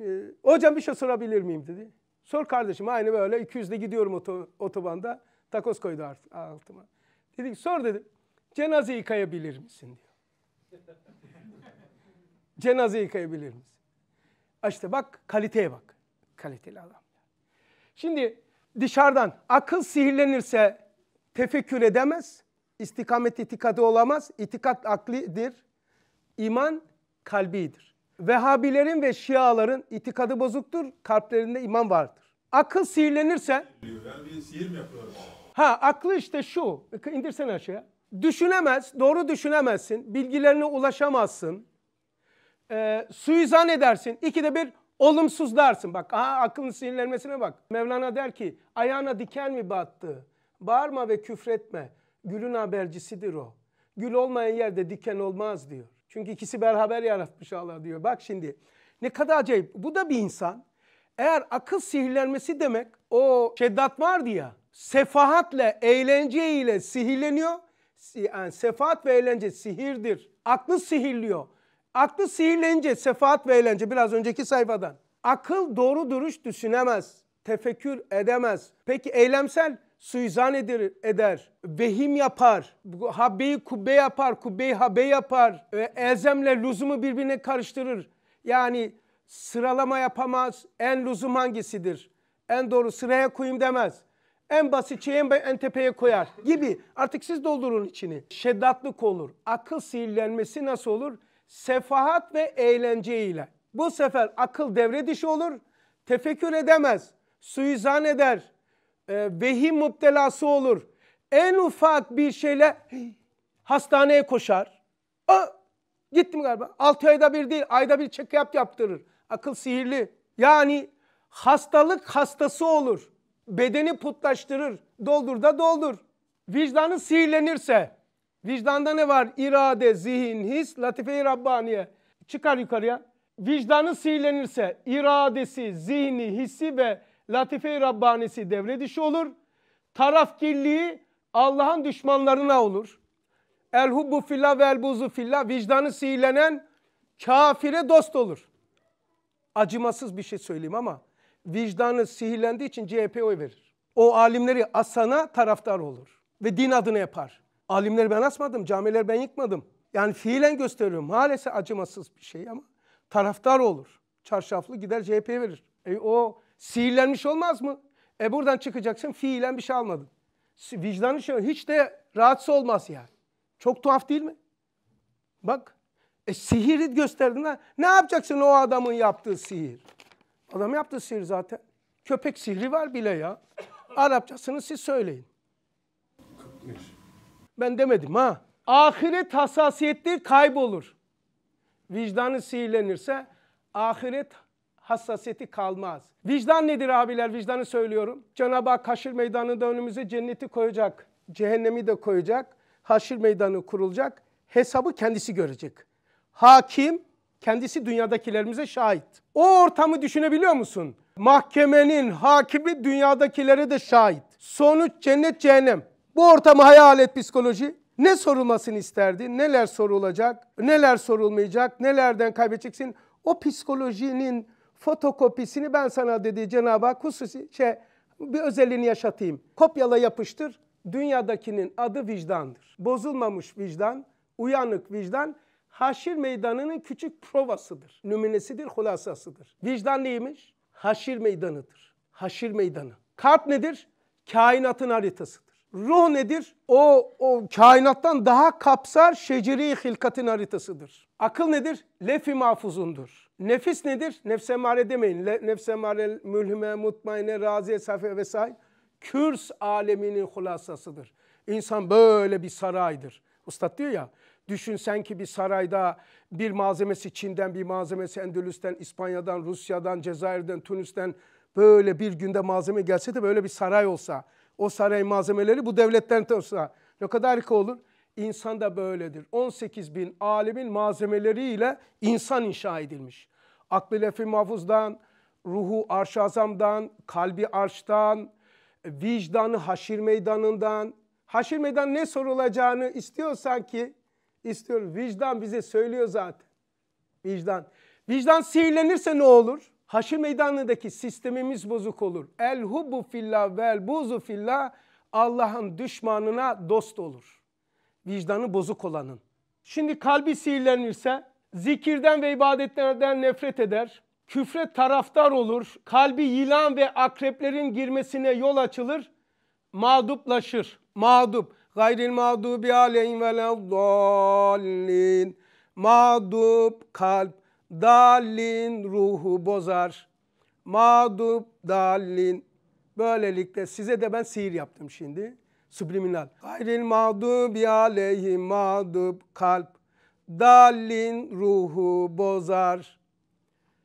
E, hocam bir şey sorabilir miyim dedi. Sor kardeşim aynı böyle 200'de gidiyorum otobanda. Takoz koydu altıma. Dedik sor dedi Cenaze yıkayabilir misin diyor. cenaze yıkayabilir misin? İşte bak kaliteye bak. Kaliteli adam. Şimdi dışarıdan akıl sihirlenirse tefekkür edemez. İstikamet itikadı olamaz. İtikat aklidir. İman kalbidir. Vehhabilerin ve Şiaların itikadı bozuktur, kalplerinde iman vardır. Akıl sihirlenirse... Ben bir sihir mi yapıyorum? Ha aklı işte şu, indirsene aşağıya. Düşünemez, doğru düşünemezsin, bilgilerine ulaşamazsın, e, suizan edersin, ikide bir olumsuz olumsuzlarsın. Bak aha aklın sihirlenmesine bak. Mevlana der ki ayağına diken mi battı? Bağırma ve küfretme. Gülün habercisidir o. Gül olmayan yerde diken olmaz diyor. Çünkü ikisi beraber yaratmış Allah diyor. Bak şimdi ne kadar acayip. Bu da bir insan. Eğer akıl sihirlenmesi demek o şeddat vardı ya sefahatle, eğlenceyle sihirleniyor. Yani sefahat ve eğlence sihirdir. Aklı sihirliyor. Aklı sihirlenince sefahat ve eğlence biraz önceki sayfadan. Akıl doğru duruş düşünemez, tefekkür edemez. Peki eylemsel suizan eder, eder, vehim yapar, habbeyi kubbe yapar, kubbeyi habe yapar, e, elzemle lüzumu birbirine karıştırır. Yani sıralama yapamaz, en lüzum hangisidir? En doğru sıraya koyayım demez. En basit şeyi en, tepeye koyar gibi. Artık siz doldurun içini. Şeddatlık olur. Akıl sihirlenmesi nasıl olur? Sefahat ve eğlence ile. Bu sefer akıl devre dışı olur. Tefekkür edemez. Suizan eder e, vehim müptelası olur. En ufak bir şeyle hastaneye koşar. A, gittim galiba. 6 ayda bir değil, ayda bir check yap yaptırır. Akıl sihirli. Yani hastalık hastası olur. Bedeni putlaştırır. Doldur da doldur. Vicdanı sihirlenirse. Vicdanda ne var? İrade, zihin, his, latife-i Rabbaniye. Çıkar yukarıya. Vicdanı sihirlenirse iradesi, zihni, hissi ve latife-i Rabbanisi devre dışı olur. Tarafkirliği Allah'ın düşmanlarına olur. El hubbu filla ve el buzu filla vicdanı sihirlenen kafire dost olur. Acımasız bir şey söyleyeyim ama vicdanı sihirlendiği için CHP oy verir. O alimleri asana taraftar olur ve din adını yapar. Alimleri ben asmadım, camileri ben yıkmadım. Yani fiilen gösteriyorum. Maalesef acımasız bir şey ama taraftar olur. Çarşaflı gider CHP verir. E o Sihirlenmiş olmaz mı? E buradan çıkacaksın fiilen bir şey almadın. Vicdanı şey hiç de rahatsız olmaz yani. Çok tuhaf değil mi? Bak e sihiri gösterdin ha. Ne yapacaksın o adamın yaptığı sihir? Adam yaptığı sihir zaten. Köpek sihri var bile ya. Arapçasını siz söyleyin. Ben demedim ha. Ahiret hassasiyetleri kaybolur. Vicdanı sihirlenirse ahiret hassasiyeti kalmaz. Vicdan nedir abiler? Vicdanı söylüyorum. Cenab-ı Hak haşir meydanında önümüze cenneti koyacak. Cehennemi de koyacak. Haşir meydanı kurulacak. Hesabı kendisi görecek. Hakim kendisi dünyadakilerimize şahit. O ortamı düşünebiliyor musun? Mahkemenin hakimi dünyadakilere de şahit. Sonuç cennet cehennem. Bu ortamı hayal et psikoloji. Ne sorulmasını isterdin? Neler sorulacak? Neler sorulmayacak? Nelerden kaybedeceksin? O psikolojinin fotokopisini ben sana dedi Cenab-ı Hak hususi şey, bir özelliğini yaşatayım. Kopyala yapıştır. Dünyadakinin adı vicdandır. Bozulmamış vicdan, uyanık vicdan haşir meydanının küçük provasıdır. Nümunesidir, hulasasıdır. Vicdan neymiş? Haşir meydanıdır. Haşir meydanı. Kalp nedir? Kainatın haritasıdır. Ruh nedir? O, o kainattan daha kapsar şeceri hilkatin haritasıdır. Akıl nedir? Lefi mahfuzundur. Nefis nedir? Nefsemare demeyin. Le, nefsemare, mülhime, mutmaine, raziye, safiye vesaire. Kürs aleminin hulasasıdır. İnsan böyle bir saraydır. Ustad diyor ya, düşünsen ki bir sarayda bir malzemesi Çin'den, bir malzemesi Endülüs'ten, İspanya'dan, Rusya'dan, Cezayir'den, Tunus'ten böyle bir günde malzeme gelse de böyle bir saray olsa o saray malzemeleri bu devletten olsa ne kadar iyi olur. İnsan da böyledir. 18 bin alimin malzemeleriyle insan inşa edilmiş. Aklı lefi mahfuzdan, ruhu arş azamdan, kalbi arştan, vicdanı haşir meydanından. Haşir meydan ne sorulacağını istiyorsan ki istiyorum. Vicdan bize söylüyor zaten. Vicdan. Vicdan sihirlenirse ne olur? Haşi meydanındaki sistemimiz bozuk olur. El hubu fillah vel buzu fillah Allah'ın düşmanına dost olur. Vicdanı bozuk olanın. Şimdi kalbi sihirlenirse zikirden ve ibadetlerden nefret eder. Küfre taraftar olur. Kalbi yılan ve akreplerin girmesine yol açılır. Mağduplaşır. Mağdup. Gayril mağdubi aleyhim ve mağdup kalp Dalin ruhu bozar. Mağdub dalin. Böylelikle size de ben sihir yaptım şimdi. Subliminal. Gayril mağdubi aleyhim mağdub kalp. Dalin ruhu bozar.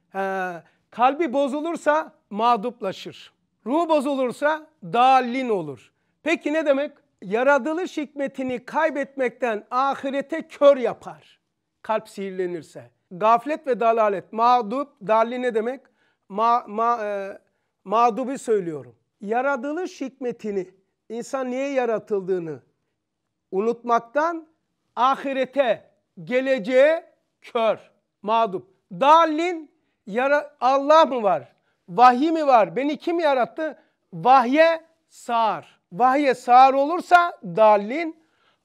He, kalbi bozulursa mağduplaşır. Ruhu bozulursa dalin olur. Peki ne demek? Yaradılış hikmetini kaybetmekten ahirete kör yapar. Kalp sihirlenirse. Gaflet ve dalalet. Mağdub, dalli ne demek? Ma, ma, e, mağdubi söylüyorum. Yaratılış hikmetini, insan niye yaratıldığını unutmaktan ahirete, geleceğe kör, mağdup. Dallin, yara, Allah mı var? Vahiy mi var? Beni kim yarattı? Vahye sağır. Vahye sağır olursa dallin,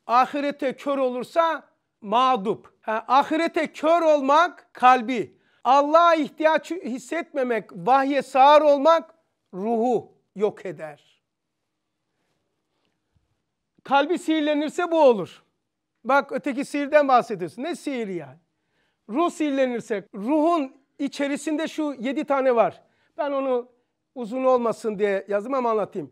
ahirete kör olursa mağdup ahirete kör olmak kalbi. Allah'a ihtiyaç hissetmemek, vahye sağır olmak ruhu yok eder. Kalbi sihirlenirse bu olur. Bak öteki sihirden bahsediyorsun. Ne sihiri yani? Ruh sihirlenirse ruhun içerisinde şu yedi tane var. Ben onu uzun olmasın diye yazdım ama anlatayım.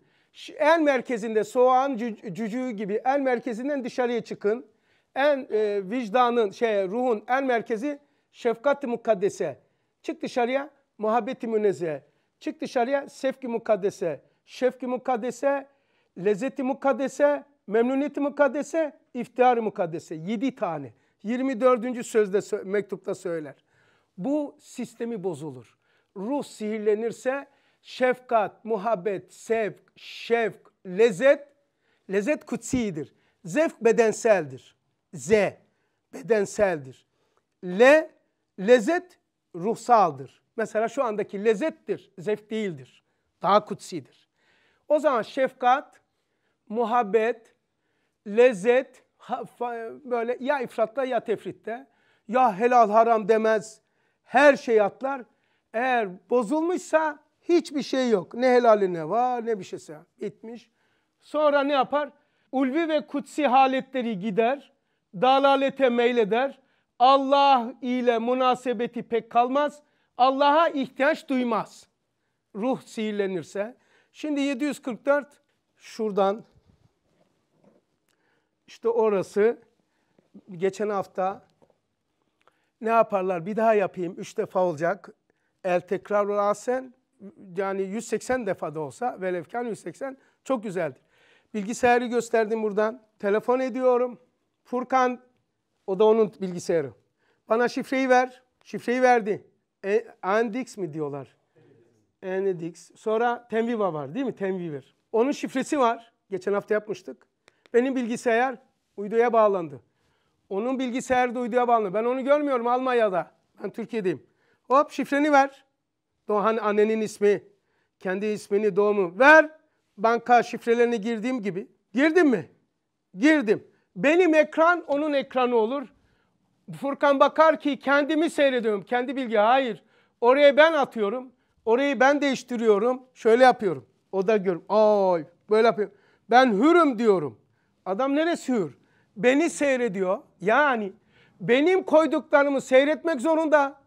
En merkezinde soğan cücüğü gibi en merkezinden dışarıya çıkın en e, vicdanın, şey, ruhun en merkezi şefkat-i mukaddese. Çık dışarıya muhabbeti münezzeh. Çık dışarıya sevki mukaddese. Şefki mukaddese, lezzeti mukaddese, memnuniyeti mukaddese, iftiharı mukaddese. Yedi tane. 24. sözde mektupta söyler. Bu sistemi bozulur. Ruh sihirlenirse şefkat, muhabbet, sevk, şevk, lezzet, lezzet kutsidir. Zevk bedenseldir. Z bedenseldir. L lezzet ruhsaldır. Mesela şu andaki lezzettir, zevk değildir. Daha kutsidir. O zaman şefkat, muhabbet, lezzet böyle ya ifratta ya tefritte ya helal haram demez her şey atlar. Eğer bozulmuşsa hiçbir şey yok. Ne helali ne var ne bir şeyse bitmiş. Sonra ne yapar? Ulvi ve kutsi haletleri gider dalalete meyleder. Allah ile münasebeti pek kalmaz. Allah'a ihtiyaç duymaz. Ruh sihirlenirse. Şimdi 744 şuradan işte orası geçen hafta ne yaparlar? Bir daha yapayım. Üç defa olacak. El tekrar asen yani 180 defa da olsa velevkan 180 çok güzeldir. Bilgisayarı gösterdim buradan. Telefon ediyorum. Furkan o da onun bilgisayarı. Bana şifreyi ver. Şifreyi verdi. E, Andix mi diyorlar? Andix. Sonra Tenviva var değil mi? Tenvivir. Onun şifresi var. Geçen hafta yapmıştık. Benim bilgisayar uyduya bağlandı. Onun bilgisayarı da uyduya bağlandı. Ben onu görmüyorum Almanya'da. Ben Türkiye'deyim. Hop şifreni ver. Doğan annenin ismi, kendi ismini, doğumu ver. Banka şifrelerini girdiğim gibi. Girdim mi? Girdim. Benim ekran onun ekranı olur. Furkan bakar ki kendimi seyrediyorum. Kendi bilgi hayır. Oraya ben atıyorum. Orayı ben değiştiriyorum. Şöyle yapıyorum. O da görüyorum. Ay böyle yapıyorum. Ben hürüm diyorum. Adam neresi hür? Beni seyrediyor. Yani benim koyduklarımı seyretmek zorunda.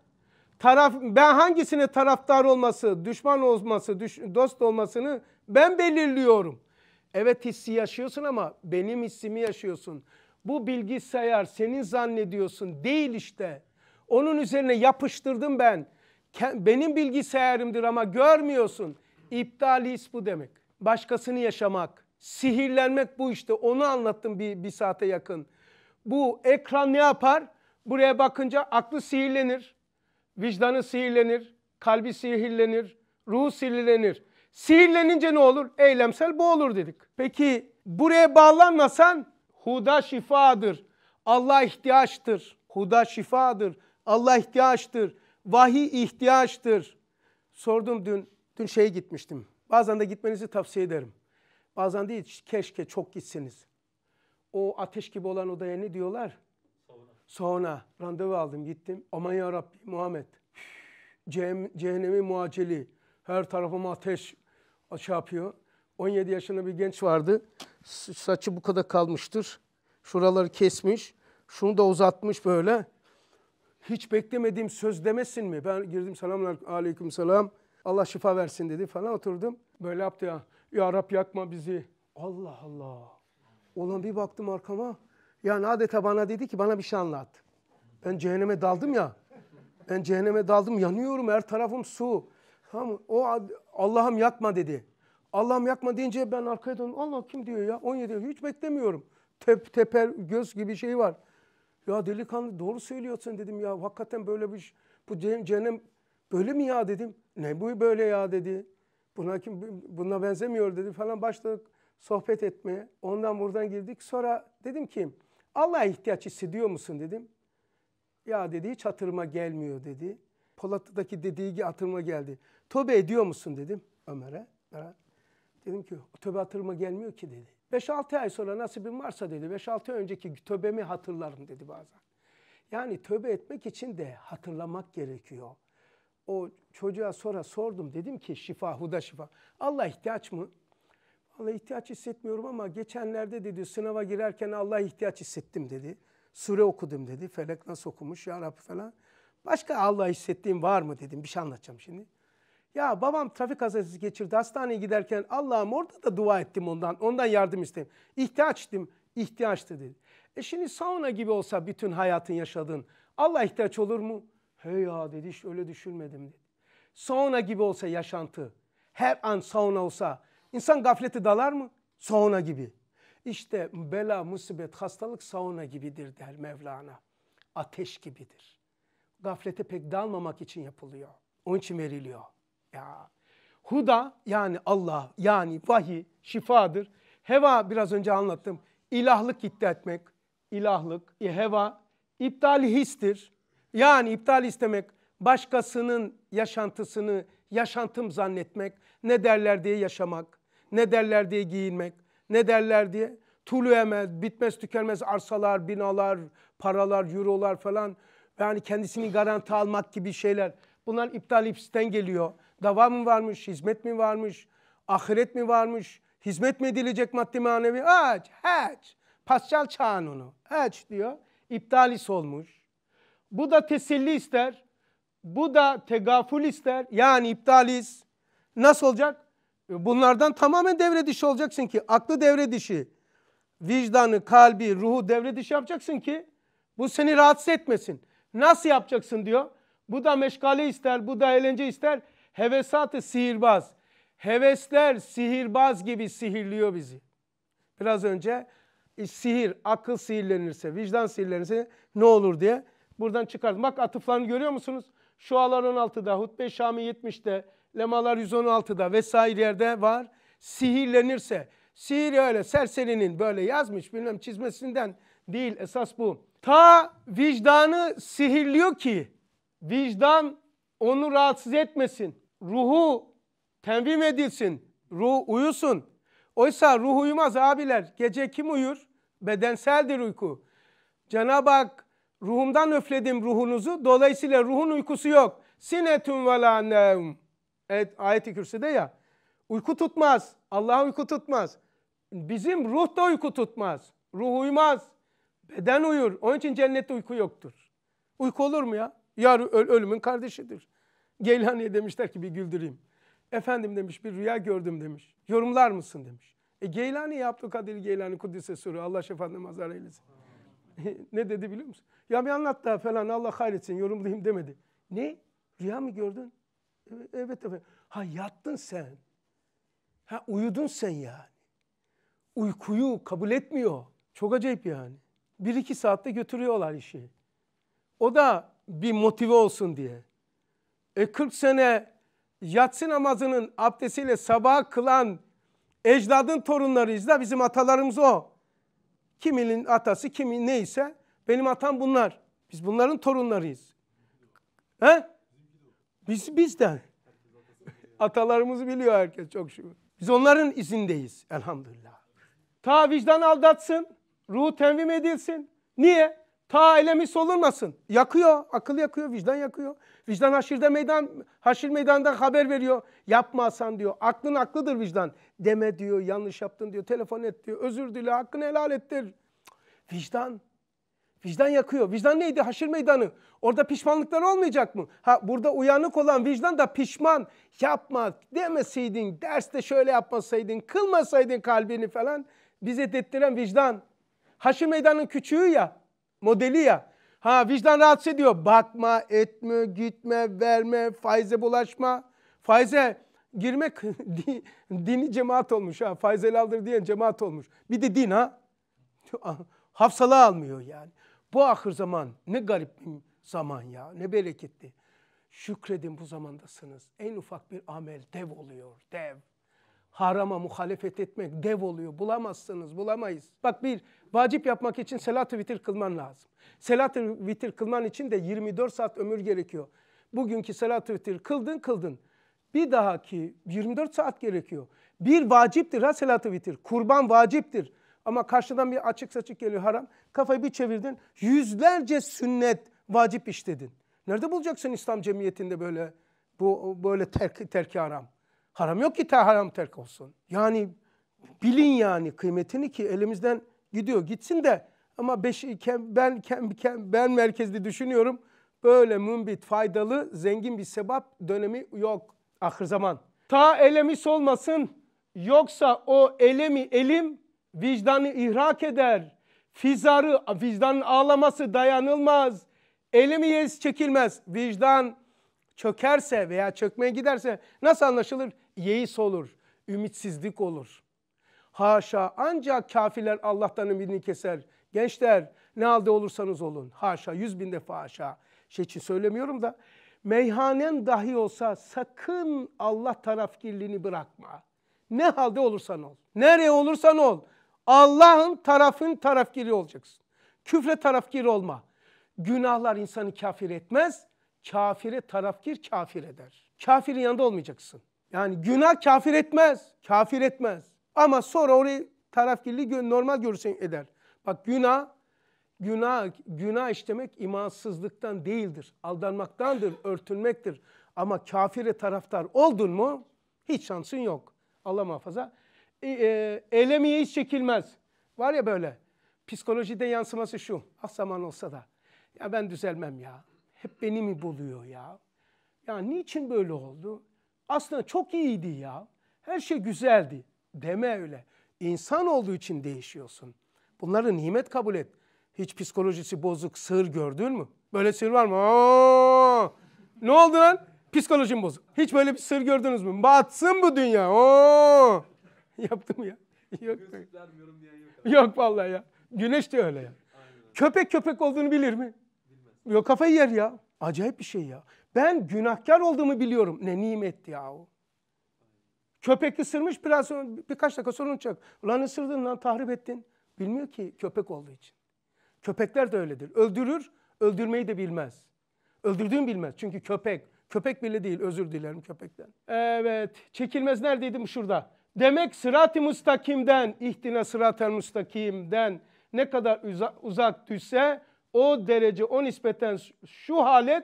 Taraf, ben hangisine taraftar olması, düşman olması, düş, dost olmasını ben belirliyorum. Evet hissi yaşıyorsun ama benim hissimi yaşıyorsun. Bu bilgisayar senin zannediyorsun değil işte. Onun üzerine yapıştırdım ben. Benim bilgisayarımdır ama görmüyorsun. İptal his bu demek. Başkasını yaşamak. Sihirlenmek bu işte. Onu anlattım bir, bir saate yakın. Bu ekran ne yapar? Buraya bakınca aklı sihirlenir. Vicdanı sihirlenir. Kalbi sihirlenir. Ruhu sihirlenir. Sihirlenince ne olur? Eylemsel bu olur dedik. Peki buraya bağlanmasan huda şifadır. Allah ihtiyaçtır. Huda şifadır. Allah ihtiyaçtır. Vahiy ihtiyaçtır. Sordum dün, dün şeye gitmiştim. Bazen de gitmenizi tavsiye ederim. Bazen değil, keşke çok gitseniz. O ateş gibi olan odaya ne diyorlar? Sauna. Randevu aldım, gittim. Aman ya Rabbi Muhammed. Ceh cehennemi muaceli. Her tarafım ateş şey yapıyor. 17 yaşında bir genç vardı. Saçı bu kadar kalmıştır. Şuraları kesmiş. Şunu da uzatmış böyle. Hiç beklemediğim söz demesin mi? Ben girdim selamlar aleyküm selam. Allah şifa versin dedi falan oturdum. Böyle yaptı ya. Ya Rab yakma bizi. Allah Allah. Olan bir baktım arkama. Yani adeta bana dedi ki bana bir şey anlat. Ben cehenneme daldım ya. Ben cehenneme daldım yanıyorum her tarafım su. Tamam O Allah'ım yakma dedi. Allah'ım yakma deyince ben arkaya döndüm. Allah kim diyor ya? 17 hiç beklemiyorum. Tep, teper göz gibi şey var. Ya delikanlı doğru söylüyorsun dedim ya. Hakikaten böyle bir bu cehennem böyle mi ya dedim. Ne bu böyle ya dedi. Buna kim buna benzemiyor dedi falan başladık sohbet etmeye. Ondan buradan girdik. Sonra dedim ki Allah'a ihtiyaç hissediyor musun dedim. Ya dedi hiç hatırıma gelmiyor dedi. Polat'taki dediği gibi hatırıma geldi. Tövbe ediyor musun dedim Ömer'e. Dedim ki tövbe hatırıma gelmiyor ki dedi. 5-6 ay sonra nasibim varsa dedi. 5-6 ay önceki tövbemi hatırlarım dedi bazen. Yani tövbe etmek için de hatırlamak gerekiyor. O çocuğa sonra sordum dedim ki şifa huda şifa. Allah ihtiyaç mı? Allah ihtiyaç hissetmiyorum ama geçenlerde dedi sınava girerken Allah ihtiyaç hissettim dedi. Sure okudum dedi. Felek nasıl okumuş ya Rabbi falan. Başka Allah hissettiğim var mı dedim. Bir şey anlatacağım şimdi. Ya babam trafik kazası geçirdi hastaneye giderken Allah'ım orada da dua ettim ondan. Ondan yardım istedim. İhtiyaçtım. ihtiyaçtı dedi. E şimdi sauna gibi olsa bütün hayatın yaşadığın Allah ihtiyaç olur mu? Hey ya dedi hiç öyle düşünmedim dedi. Sauna gibi olsa yaşantı her an sauna olsa insan gafleti dalar mı? Sauna gibi. İşte bela, musibet, hastalık sauna gibidir der Mevlana. Ateş gibidir. Gaflete pek dalmamak için yapılıyor. Onun için veriliyor. Ya. Huda yani Allah yani vahiy şifadır. Heva biraz önce anlattım. İlahlık iddia etmek. İlahlık, e, heva iptal histir. Yani iptal istemek, başkasının yaşantısını yaşantım zannetmek, ne derler diye yaşamak, ne derler diye giyinmek, ne derler diye tulu emel, bitmez tükenmez arsalar, binalar, paralar, eurolar falan yani kendisini garanti almak gibi şeyler. Bunlar iptal ipsten geliyor. Dava mı varmış, hizmet mi varmış, ahiret mi varmış, hizmet mi edilecek maddi manevi? Aç, aç. Pascal çağın onu. Aç diyor. İptalis olmuş. Bu da teselli ister. Bu da tegaful ister. Yani iptalis. Nasıl olacak? E, bunlardan tamamen devre dışı olacaksın ki aklı devre dışı, vicdanı, kalbi, ruhu devre dışı yapacaksın ki bu seni rahatsız etmesin. Nasıl yapacaksın diyor. Bu da meşgale ister, bu da eğlence ister. Hevesatı sihirbaz. Hevesler sihirbaz gibi sihirliyor bizi. Biraz önce e, sihir, akıl sihirlenirse, vicdan sihirlenirse ne olur diye buradan çıkardım. Bak atıflarını görüyor musunuz? Şualar 16'da, Hutbe Şami 70'te, Lemalar 116'da vesaire yerde var. Sihirlenirse, sihir öyle serserinin böyle yazmış bilmem çizmesinden değil esas bu. Ta vicdanı sihirliyor ki vicdan onu rahatsız etmesin ruhu tenvim edilsin, ruh uyusun. Oysa ruh uyumaz abiler. Gece kim uyur? Bedenseldir uyku. Cenab-ı Hak ruhumdan öfledim ruhunuzu. Dolayısıyla ruhun uykusu yok. Sinetun ve la nevm. Evet, ayet-i kürsüde ya. Uyku tutmaz. Allah uyku tutmaz. Bizim ruh da uyku tutmaz. Ruh uyumaz. Beden uyur. Onun için cennette uyku yoktur. Uyku olur mu ya? Yar ölümün kardeşidir. Geylani'ye demişler ki bir güldüreyim. Efendim demiş bir rüya gördüm demiş. Yorumlar mısın demiş. E Geylani ya Abdülkadir Geylani Kudüs'e soru Allah şefaatine mazhar eylesin. ne dedi biliyor musun? Ya bir anlat da falan Allah kahretsin yorumlayayım demedi. Ne? Rüya mı gördün? Evet, evet efendim. Ha yattın sen. Ha uyudun sen yani. Uykuyu kabul etmiyor. Çok acayip yani. Bir iki saatte götürüyorlar işi. O da bir motive olsun diye e, 40 sene yatsı namazının abdestiyle sabah kılan ecdadın torunlarıyız da bizim atalarımız o. Kiminin atası kimin neyse benim atam bunlar. Biz bunların torunlarıyız. He? Biz bizden de atalarımızı biliyor herkes çok şükür. Biz onların izindeyiz elhamdülillah. Ta vicdan aldatsın, ruhu tenvim edilsin. Niye? Ta elemi solunmasın. Yakıyor. Akıl yakıyor. Vicdan yakıyor. Vicdan haşirde meydan, haşir meydandan haber veriyor. Yapma Hasan diyor. Aklın aklıdır vicdan. Deme diyor. Yanlış yaptın diyor. Telefon et diyor. Özür dile. Hakkını helal ettir. Vicdan. Vicdan yakıyor. Vicdan neydi? Haşir meydanı. Orada pişmanlıklar olmayacak mı? Ha burada uyanık olan vicdan da pişman. Yapma demeseydin, derste şöyle yapmasaydın, kılmasaydın kalbini falan. Bize dettiren vicdan. Haşir meydanın küçüğü ya modeli ya. Ha vicdan rahatsız ediyor. Bakma, etme, gitme, verme, faize bulaşma. Faize girmek dini cemaat olmuş ha. faize aldır diyen cemaat olmuş. Bir de din ha. Hafsala almıyor yani. Bu ahır zaman ne garip bir zaman ya. Ne bereketli. Şükredin bu zamandasınız. En ufak bir amel dev oluyor. Dev harama muhalefet etmek dev oluyor. Bulamazsınız, bulamayız. Bak bir, vacip yapmak için selat-ı vitir kılman lazım. Selat-ı vitir kılman için de 24 saat ömür gerekiyor. Bugünkü selat-ı vitir kıldın, kıldın. Bir dahaki 24 saat gerekiyor. Bir vaciptir ha selat-ı vitir. Kurban vaciptir. Ama karşıdan bir açık saçık geliyor haram. Kafayı bir çevirdin. Yüzlerce sünnet vacip işledin. Nerede bulacaksın İslam cemiyetinde böyle bu böyle terk, terki haram? Haram yok ki ta haram terk olsun. Yani bilin yani kıymetini ki elimizden gidiyor. Gitsin de ama beş, ben, ben merkezli düşünüyorum. Böyle mümbit, faydalı, zengin bir sebap dönemi yok ahir zaman. Ta elemis olmasın yoksa o elemi elim vicdanı ihrak eder. Fizarı, vicdanın ağlaması dayanılmaz. elimi yes çekilmez. Vicdan çökerse veya çökmeye giderse nasıl anlaşılır? yeis olur, ümitsizlik olur. Haşa ancak kafirler Allah'tan ümidini keser. Gençler ne halde olursanız olun. Haşa yüz bin defa haşa. Şey için söylemiyorum da meyhanen dahi olsa sakın Allah tarafkirliğini bırakma. Ne halde olursan ol. Nereye olursan ol. Allah'ın tarafın tarafkiri olacaksın. Küfre tarafkir olma. Günahlar insanı kafir etmez. Kafire tarafkir kafir eder. Kafirin yanında olmayacaksın. Yani günah kafir etmez. Kafir etmez. Ama sonra orayı tarafkirliği normal görürsen eder. Bak günah, günah, günah işlemek imansızlıktan değildir. Aldanmaktandır, örtülmektir. Ama kafire taraftar oldun mu hiç şansın yok. Allah muhafaza. E, e, eylemeye hiç çekilmez. Var ya böyle. Psikolojide yansıması şu. Az ah, zaman olsa da. Ya ben düzelmem ya. Hep beni mi buluyor ya? Ya niçin böyle oldu? aslında çok iyiydi ya. Her şey güzeldi. Deme öyle. İnsan olduğu için değişiyorsun. Bunları nimet kabul et. Hiç psikolojisi bozuk sır gördün mü? Böyle sır var mı? Oo! Ne oldu lan? Psikolojim bozuk. Hiç böyle bir sır gördünüz mü? Batsın bu dünya. Oo! Yaptım ya. Yok. Yok, vallahi ya. Güneş de öyle ya. Köpek köpek olduğunu bilir mi? Yok kafayı yer ya. Acayip bir şey ya. Ben günahkar olduğumu biliyorum. Ne nimet yahu. Köpek ısırmış biraz birkaç dakika sonra unutacak. Ulan ısırdın lan tahrip ettin. Bilmiyor ki köpek olduğu için. Köpekler de öyledir. Öldürür, öldürmeyi de bilmez. Öldürdüğünü bilmez. Çünkü köpek. Köpek bile değil. Özür dilerim köpekten. Evet. Çekilmez neredeydim? Şurada. Demek sırat-ı müstakimden, ihtina sırat-ı müstakimden ne kadar uzak düşse o derece, o nispeten şu halet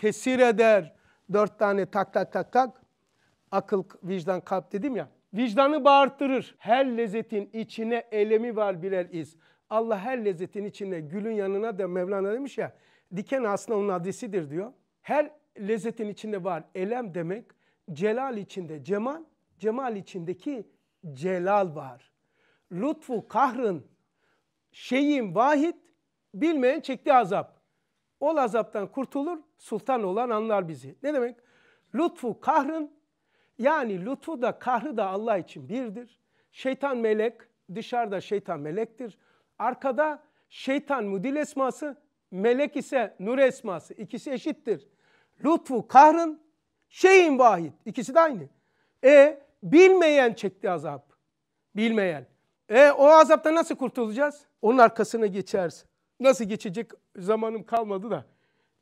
kesir eder. Dört tane tak tak tak tak. Akıl, vicdan, kalp dedim ya. Vicdanı bağırttırır. Her lezzetin içine elemi var birer iz. Allah her lezzetin içine gülün yanına da Mevlana demiş ya. Diken aslında onun adresidir diyor. Her lezzetin içinde var elem demek. Celal içinde cemal, cemal içindeki celal var. Lütfu kahrın, şeyin vahid, bilmeyen çekti azap. O azaptan kurtulur, sultan olan anlar bizi. Ne demek? Lütfu kahrın yani lütfu da kahrı da Allah için birdir. Şeytan melek, dışarıda şeytan melektir. Arkada şeytan mudil esması, melek ise nur esması. İkisi eşittir. Lütfu kahrın, şeyin vahid. İkisi de aynı. E bilmeyen çekti azap. Bilmeyen. E o azaptan nasıl kurtulacağız? Onun arkasına geçeriz. Nasıl geçecek zamanım kalmadı da.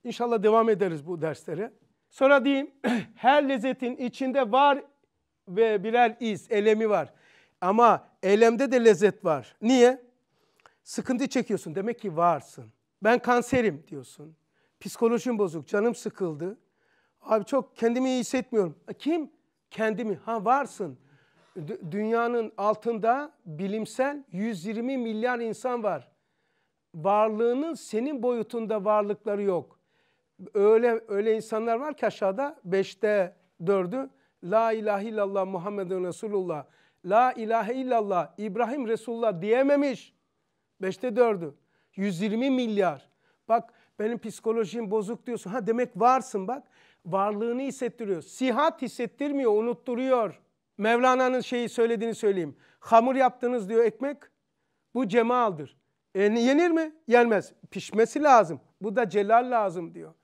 İnşallah devam ederiz bu derslere. Sonra diyeyim her lezzetin içinde var ve birer iz, elemi var. Ama elemde de lezzet var. Niye? Sıkıntı çekiyorsun. Demek ki varsın. Ben kanserim diyorsun. Psikolojim bozuk, canım sıkıldı. Abi çok kendimi iyi hissetmiyorum. E, kim? Kendimi. Ha varsın. D- dünyanın altında bilimsel 120 milyar insan var. Varlığının senin boyutunda varlıkları yok öyle öyle insanlar var ki aşağıda 5'te 4'ü La ilahe illallah Muhammedun Resulullah. La ilahe illallah İbrahim Resulullah diyememiş. 5'te 4'ü. 120 milyar. Bak benim psikolojim bozuk diyorsun. Ha demek varsın bak. Varlığını hissettiriyor. Sihat hissettirmiyor, unutturuyor. Mevlana'nın şeyi söylediğini söyleyeyim. Hamur yaptınız diyor ekmek. Bu cemaldır. E, yenir mi? Yenmez. Pişmesi lazım. Bu da celal lazım diyor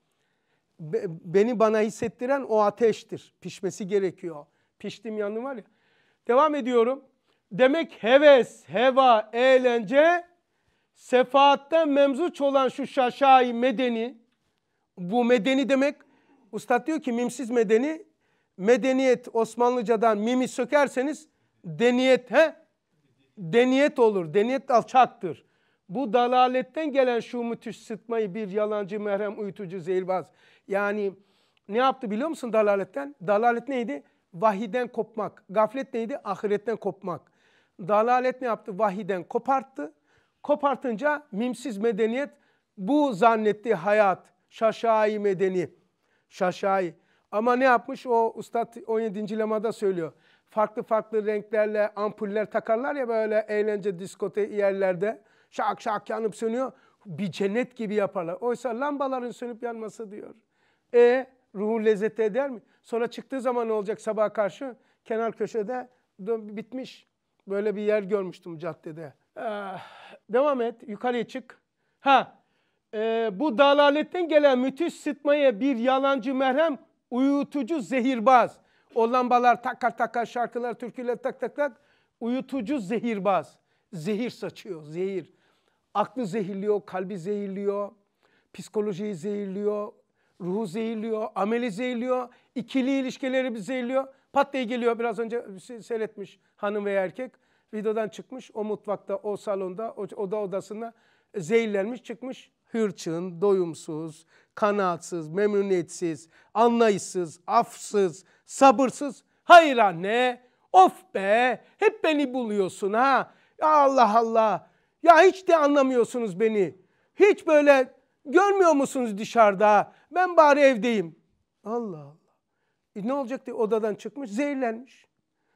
beni bana hissettiren o ateştir. Pişmesi gerekiyor. Piştim yanı var ya. Devam ediyorum. Demek heves, heva, eğlence sefaatten memzuç olan şu şaşayı medeni bu medeni demek Ustad diyor ki mimsiz medeni medeniyet Osmanlıcadan mimi sökerseniz deniyet he deniyet olur. Deniyet alçaktır. Bu dalaletten gelen şu müthiş sıtmayı bir yalancı, merhem, uyutucu, zehirbaz. Yani ne yaptı biliyor musun dalaletten? Dalalet neydi? Vahiden kopmak. Gaflet neydi? Ahiretten kopmak. Dalalet ne yaptı? Vahiden koparttı. Kopartınca mimsiz medeniyet bu zannetti hayat. Şaşai medeni. Şaşai. Ama ne yapmış? O Ustad 17. Lema'da söylüyor. Farklı farklı renklerle ampuller takarlar ya böyle eğlence diskote yerlerde. Şak şak yanıp sönüyor. Bir cennet gibi yaparlar. Oysa lambaların sönüp yanması diyor. E ruhu lezzet eder mi? Sonra çıktığı zaman ne olacak sabaha karşı? Kenar köşede bitmiş. Böyle bir yer görmüştüm caddede. Ee, devam et. Yukarıya çık. Ha. Ee, bu dalaletten gelen müthiş sıtmaya bir yalancı merhem uyutucu zehirbaz. O lambalar takar takar şarkılar türküler tak tak tak uyutucu zehirbaz. Zehir saçıyor zehir. Aklı zehirliyor, kalbi zehirliyor, psikolojiyi zehirliyor, ruhu zehirliyor, ameli zehirliyor, ikili ilişkileri zehirliyor. Pat diye geliyor biraz önce seyretmiş hanım veya erkek. Videodan çıkmış o mutfakta, o salonda, o oda odasında zehirlenmiş çıkmış. Hırçın, doyumsuz, kanaatsız, memnuniyetsiz, anlayışsız, afsız, sabırsız. Hayır anne, of be hep beni buluyorsun ha. Allah Allah ya hiç de anlamıyorsunuz beni. Hiç böyle görmüyor musunuz dışarıda? Ben bari evdeyim. Allah Allah. E ne olacak diye odadan çıkmış zehirlenmiş.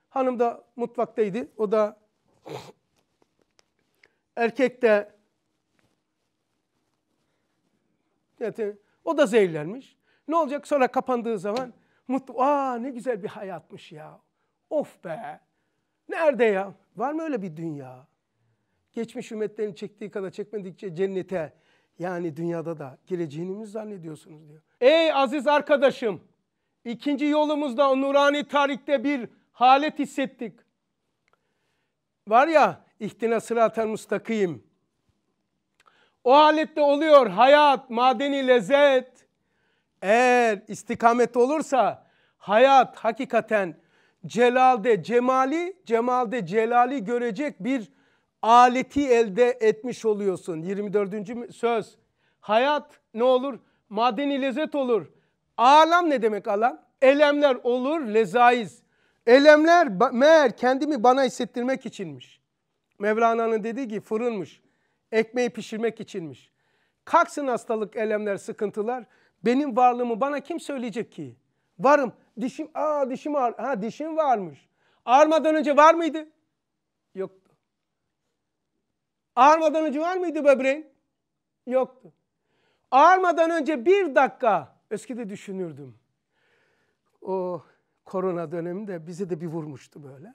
Hanım da mutfaktaydı. O da erkek de Yani o da zehirlenmiş. Ne olacak sonra kapandığı zaman mutlu. Aa ne güzel bir hayatmış ya. Of be. Nerede ya? Var mı öyle bir dünya? geçmiş ümmetlerin çektiği kadar çekmedikçe cennete yani dünyada da gireceğini mi zannediyorsunuz diyor. Ey aziz arkadaşım ikinci yolumuzda nurani tarihte bir halet hissettik. Var ya ihtina sıratel müstakim. O halette oluyor hayat, madeni lezzet. Eğer istikamet olursa hayat hakikaten celalde cemali, cemalde celali görecek bir aleti elde etmiş oluyorsun. 24. söz. Hayat ne olur? Madeni lezzet olur. Alam ne demek alam? Elemler olur lezaiz. Elemler meğer kendimi bana hissettirmek içinmiş. Mevlana'nın dediği gibi fırınmış. Ekmeği pişirmek içinmiş. Kalksın hastalık, elemler, sıkıntılar. Benim varlığımı bana kim söyleyecek ki? Varım. Dişim, aa dişim ağır. Ha dişim varmış. Ağarmadan önce var mıydı? Ağarmadan önce var mıydı böbreğin? Yoktu. Ağarmadan önce bir dakika eskide düşünürdüm. O korona döneminde bize de bir vurmuştu böyle.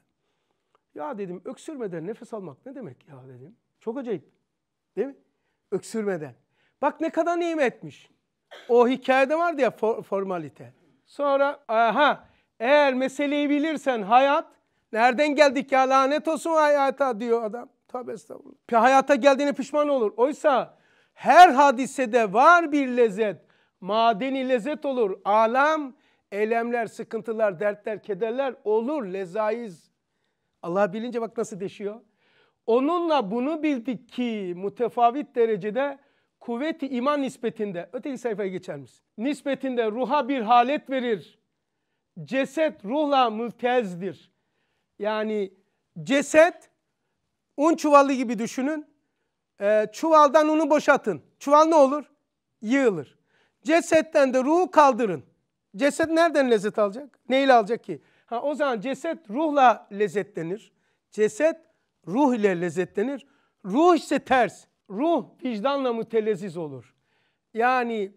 Ya dedim öksürmeden nefes almak ne demek ya dedim. Çok acayip değil mi? Öksürmeden. Bak ne kadar nimetmiş. O hikayede vardı ya for, formalite. Sonra aha eğer meseleyi bilirsen hayat nereden geldik ya lanet olsun hayata diyor adam. Tabi estağfurullah. Hayata geldiğine pişman olur. Oysa her hadisede var bir lezzet. Madeni lezzet olur. Alam, elemler, sıkıntılar, dertler, kederler olur. Lezaiz. Allah bilince bak nasıl deşiyor. Onunla bunu bildik ki mutefavit derecede kuvveti iman nispetinde. Öteki sayfaya geçer misin? Nispetinde ruha bir halet verir. Ceset ruhla mültezdir. Yani ceset Un çuvalı gibi düşünün. E, çuvaldan unu boşatın. Çuval ne olur? Yığılır. Cesetten de ruhu kaldırın. Ceset nereden lezzet alacak? Neyle alacak ki? Ha, o zaman ceset ruhla lezzetlenir. Ceset ruh ile lezzetlenir. Ruh ise ters. Ruh vicdanla mütelezziz olur. Yani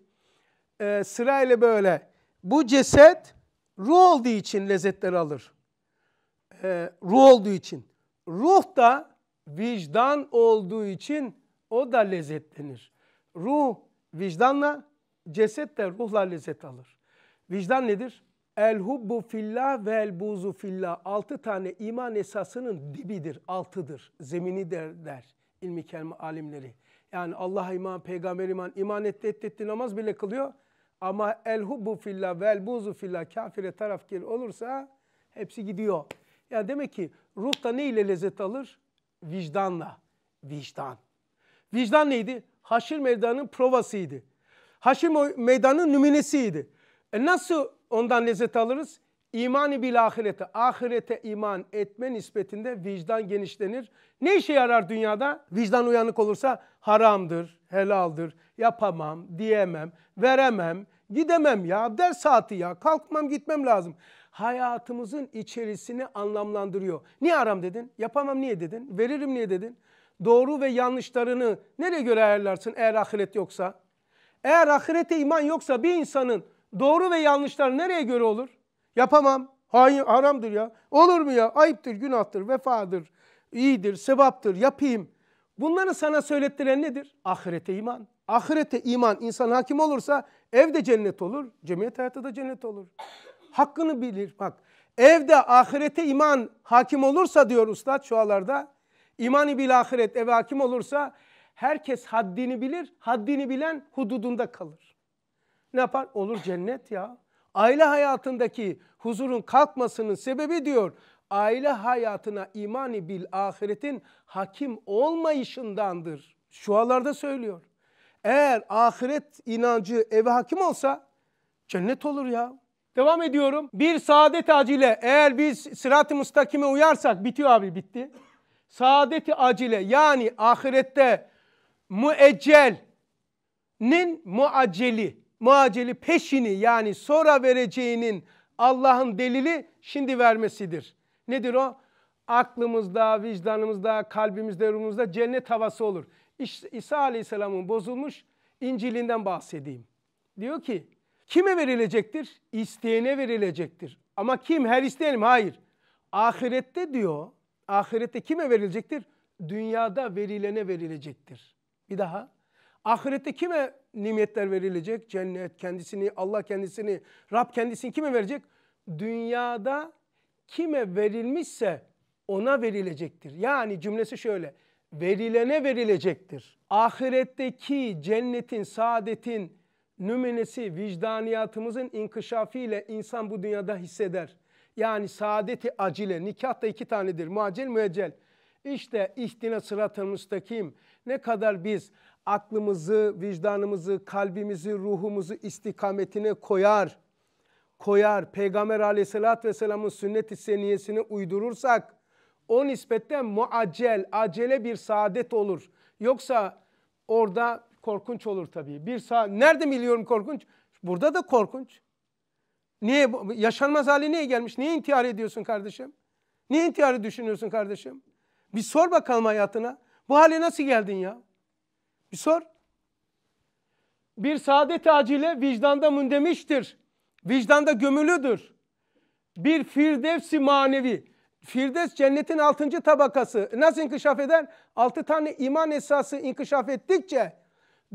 e, sırayla böyle. Bu ceset ruh olduğu için lezzetler alır. E, ruh olduğu için. Ruh da vicdan olduğu için o da lezzetlenir. Ruh vicdanla, ceset de ruhla lezzet alır. Vicdan nedir? El hubbu fillah ve el buzu fillah. Altı tane iman esasının dibidir, altıdır. Zemini der, der ilmi kelime alimleri. Yani Allah'a iman, peygamber iman, iman etti etti, etti namaz bile kılıyor. Ama el hubbu fillah ve el buzu fillah kafire tarafkir olursa hepsi gidiyor. Yani demek ki ruh da ne ile lezzet alır? vicdanla. Vicdan. Vicdan neydi? Haşir meydanının provasıydı. Haşir meydanının nümunesiydi. E nasıl ondan lezzet alırız? İmanı bil ahirete. Ahirete iman etme nispetinde vicdan genişlenir. Ne işe yarar dünyada? Vicdan uyanık olursa haramdır, helaldir, yapamam, diyemem, veremem, gidemem ya, ders saati ya, kalkmam gitmem lazım hayatımızın içerisini anlamlandırıyor. Niye aram dedin? Yapamam niye dedin? Veririm niye dedin? Doğru ve yanlışlarını nereye göre ayarlarsın eğer ahiret yoksa? Eğer ahirete iman yoksa bir insanın doğru ve yanlışlar nereye göre olur? Yapamam. Hayır haramdır ya. Olur mu ya? Ayıptır, günahtır, vefadır, iyidir, sevaptır, yapayım. Bunları sana söylettiren nedir? Ahirete iman. Ahirete iman insan hakim olursa evde cennet olur, cemiyet hayatı da cennet olur hakkını bilir. Bak evde ahirete iman hakim olursa diyor ustad şualarda. İmanı bil ahiret eve hakim olursa herkes haddini bilir. Haddini bilen hududunda kalır. Ne yapar? Olur cennet ya. Aile hayatındaki huzurun kalkmasının sebebi diyor aile hayatına imani bil ahiretin hakim olmayışındandır. Şu Şualarda söylüyor. Eğer ahiret inancı eve hakim olsa cennet olur ya. Devam ediyorum. Bir saadet acile eğer biz sırat-ı müstakime uyarsak bitiyor abi bitti. Saadeti acile yani ahirette müeccelnin muaceli, muaceli peşini yani sonra vereceğinin Allah'ın delili şimdi vermesidir. Nedir o? Aklımızda, vicdanımızda, kalbimizde, ruhumuzda cennet havası olur. İsa Aleyhisselam'ın bozulmuş İncil'inden bahsedeyim. Diyor ki Kime verilecektir? İsteyene verilecektir. Ama kim? Her isteyenim. Hayır. Ahirette diyor, ahirette kime verilecektir? Dünyada verilene verilecektir. Bir daha. Ahirette kime nimetler verilecek? Cennet kendisini, Allah kendisini, Rab kendisini kime verecek? Dünyada kime verilmişse ona verilecektir. Yani cümlesi şöyle. Verilene verilecektir. Ahiretteki cennetin, saadetin, nümenesi, vicdaniyatımızın inkişafı ile insan bu dünyada hisseder. Yani saadeti acile, nikah da iki tanedir, muacil müeccel. İşte ihtine sırat müstakim. Ne kadar biz aklımızı, vicdanımızı, kalbimizi, ruhumuzu istikametine koyar, koyar, Peygamber aleyhissalatü vesselamın sünnet-i seniyesini uydurursak, o nispette muacel acele bir saadet olur. Yoksa orada korkunç olur tabii. Bir saat nerede biliyorum korkunç? Burada da korkunç. Niye yaşanmaz hali niye gelmiş? Niye intihar ediyorsun kardeşim? Niye intiharı düşünüyorsun kardeşim? Bir sor bakalım hayatına. Bu hale nasıl geldin ya? Bir sor. Bir saadet acile vicdanda mündemiştir. Vicdanda gömülüdür. Bir firdevsi manevi. Firdevs cennetin altıncı tabakası. Nasıl inkişaf eder? Altı tane iman esası inkişaf ettikçe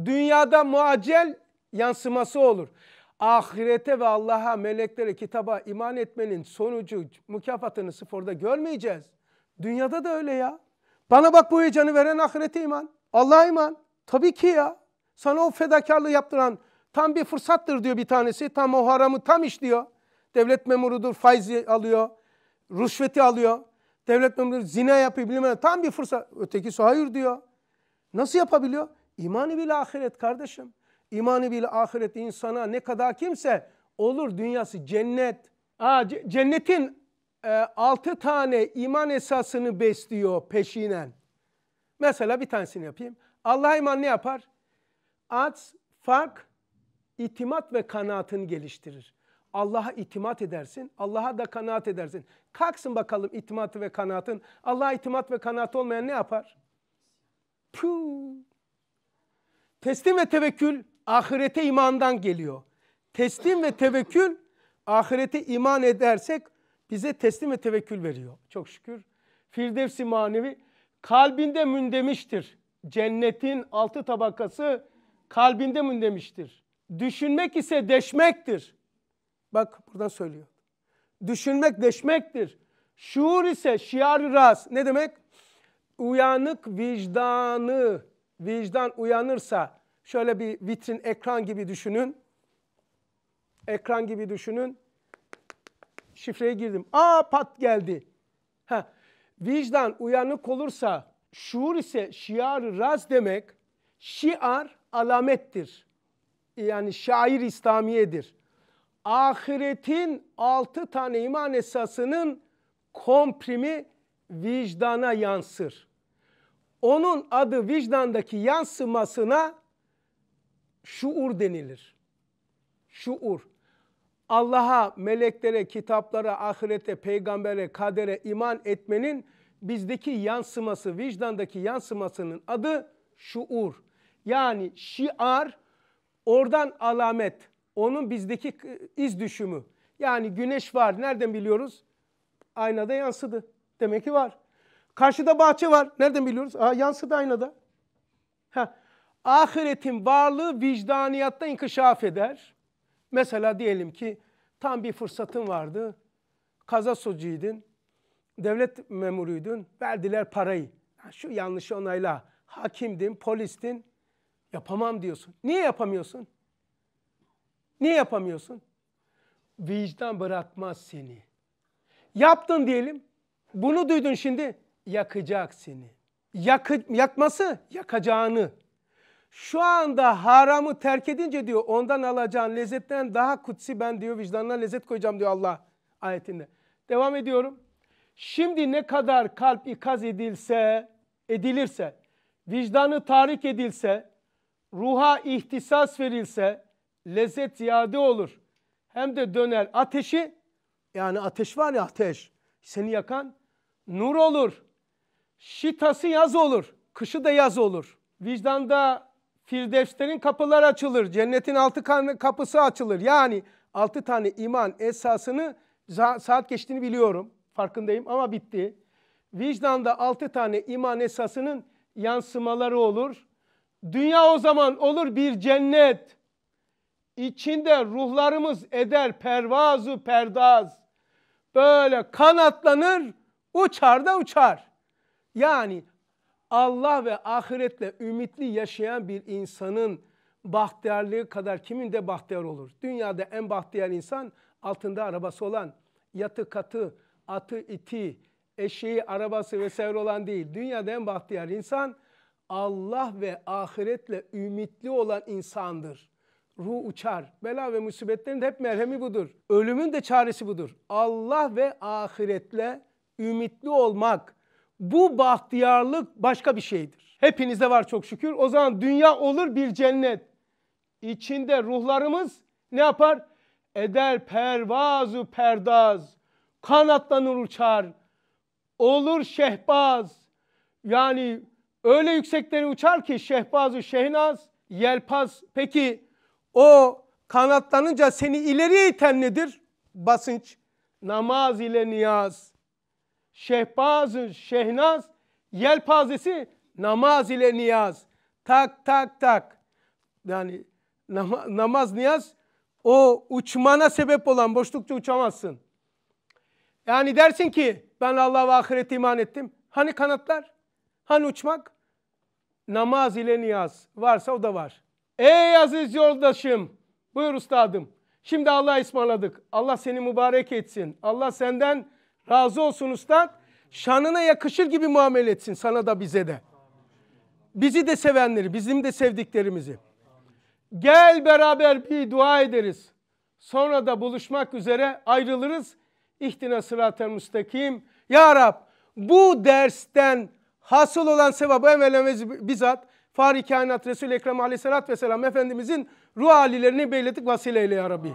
Dünyada muacel yansıması olur. Ahirete ve Allah'a, meleklere, kitaba iman etmenin sonucu, mükafatını sıfırda görmeyeceğiz. Dünyada da öyle ya. Bana bak bu heyecanı veren ahirete iman. Allah'a iman. Tabii ki ya. Sana o fedakarlığı yaptıran tam bir fırsattır diyor bir tanesi. Tam o haramı tam işliyor. Devlet memurudur faizi alıyor. Rüşveti alıyor. Devlet memuru zina yapıyor bilmem Tam bir fırsat. öteki hayır diyor. Nasıl yapabiliyor? İmanı bil ahiret kardeşim. İmanı bil ahiret insana ne kadar kimse olur dünyası cennet. Aa, cennetin e, altı tane iman esasını besliyor peşinen. Mesela bir tanesini yapayım. Allah iman ne yapar? Aç, fark, itimat ve kanaatını geliştirir. Allah'a itimat edersin, Allah'a da kanaat edersin. Kalksın bakalım itimatı ve kanaatın. Allah'a itimat ve kanaat olmayan ne yapar? Puh! Teslim ve tevekkül ahirete imandan geliyor. Teslim ve tevekkül ahirete iman edersek bize teslim ve tevekkül veriyor. Çok şükür. Firdevsi manevi kalbinde mündemiştir. Cennetin altı tabakası kalbinde mündemiştir. Düşünmek ise deşmektir. Bak buradan söylüyor. Düşünmek deşmektir. Şuur ise şiar ras. Ne demek? Uyanık vicdanı vicdan uyanırsa şöyle bir vitrin ekran gibi düşünün. Ekran gibi düşünün. Şifreye girdim. Aa pat geldi. Ha. Vicdan uyanık olursa şuur ise şiar raz demek. Şiar alamettir. Yani şair İslamiyedir. Ahiretin altı tane iman esasının komprimi vicdana yansır onun adı vicdandaki yansımasına şuur denilir. Şuur. Allah'a, meleklere, kitaplara, ahirete, peygambere, kadere iman etmenin bizdeki yansıması, vicdandaki yansımasının adı şuur. Yani şiar, oradan alamet, onun bizdeki iz düşümü. Yani güneş var, nereden biliyoruz? Aynada yansıdı. Demek ki var. Karşıda bahçe var. Nereden biliyoruz? Aa, yansıdı aynada. Heh. Ahiretin varlığı vicdaniyatta inkişaf eder. Mesela diyelim ki tam bir fırsatın vardı. Kaza socuydun. Devlet memuruydun. Verdiler parayı. Şu yanlışı onayla. Hakimdin, polistin. Yapamam diyorsun. Niye yapamıyorsun? Niye yapamıyorsun? Vicdan bırakmaz seni. Yaptın diyelim. Bunu duydun şimdi yakacak seni. Yakı, yakması yakacağını. Şu anda haramı terk edince diyor ondan alacağın lezzetten daha kutsi ben diyor vicdanına lezzet koyacağım diyor Allah ayetinde. Devam ediyorum. Şimdi ne kadar kalp ikaz edilse, edilirse, vicdanı tahrik edilse, ruha ihtisas verilse lezzet ziyade olur. Hem de döner ateşi yani ateş var ya ateş seni yakan nur olur. Şitası yaz olur, kışı da yaz olur. Vicdanda firdevslerin kapılar açılır, cennetin altı kapısı açılır. Yani altı tane iman esasını saat geçtiğini biliyorum, farkındayım ama bitti. Vicdanda altı tane iman esasının yansımaları olur. Dünya o zaman olur bir cennet. İçinde ruhlarımız eder pervazu perdaz. Böyle kanatlanır, uçar da uçar. Yani Allah ve ahiretle ümitli yaşayan bir insanın bahtiyarlığı kadar kimin de bahtiyar olur? Dünyada en bahtiyar insan altında arabası olan, yatı katı, atı iti, eşeği, arabası vesaire olan değil. Dünyada en bahtiyar insan Allah ve ahiretle ümitli olan insandır. Ruh uçar. Bela ve musibetlerin de hep merhemi budur. Ölümün de çaresi budur. Allah ve ahiretle ümitli olmak bu bahtiyarlık başka bir şeydir. Hepinize var çok şükür. O zaman dünya olur bir cennet. İçinde ruhlarımız ne yapar? Eder pervazu perdaz. Kanatlanır uçar. Olur şehbaz. Yani öyle yükseklere uçar ki şehbazu şehnaz. Yelpaz. Peki o kanatlanınca seni ileriye iten nedir? Basınç. Namaz ile niyaz şehbazı şehnaz, yelpazesi namaz ile niyaz. Tak tak tak. Yani namaz, namaz niyaz o uçmana sebep olan boşlukça uçamazsın. Yani dersin ki ben Allah'a ve ahirete iman ettim. Hani kanatlar? Hani uçmak? Namaz ile niyaz. Varsa o da var. Ey aziz yoldaşım. Buyur ustadım. Şimdi Allah'a ısmarladık. Allah seni mübarek etsin. Allah senden Razı olsun ustad. Şanına yakışır gibi muamele etsin sana da bize de. Bizi de sevenleri, bizim de sevdiklerimizi. Gel beraber bir dua ederiz. Sonra da buluşmak üzere ayrılırız. İhtina sıratel müstakim. Ya Rab bu dersten hasıl olan sevabı evvel bizzat Fahri Kainat Resul-i Ekrem Aleyhisselatü Vesselam Efendimizin ruh halilerini beyledik vasileyle ya Rabbi.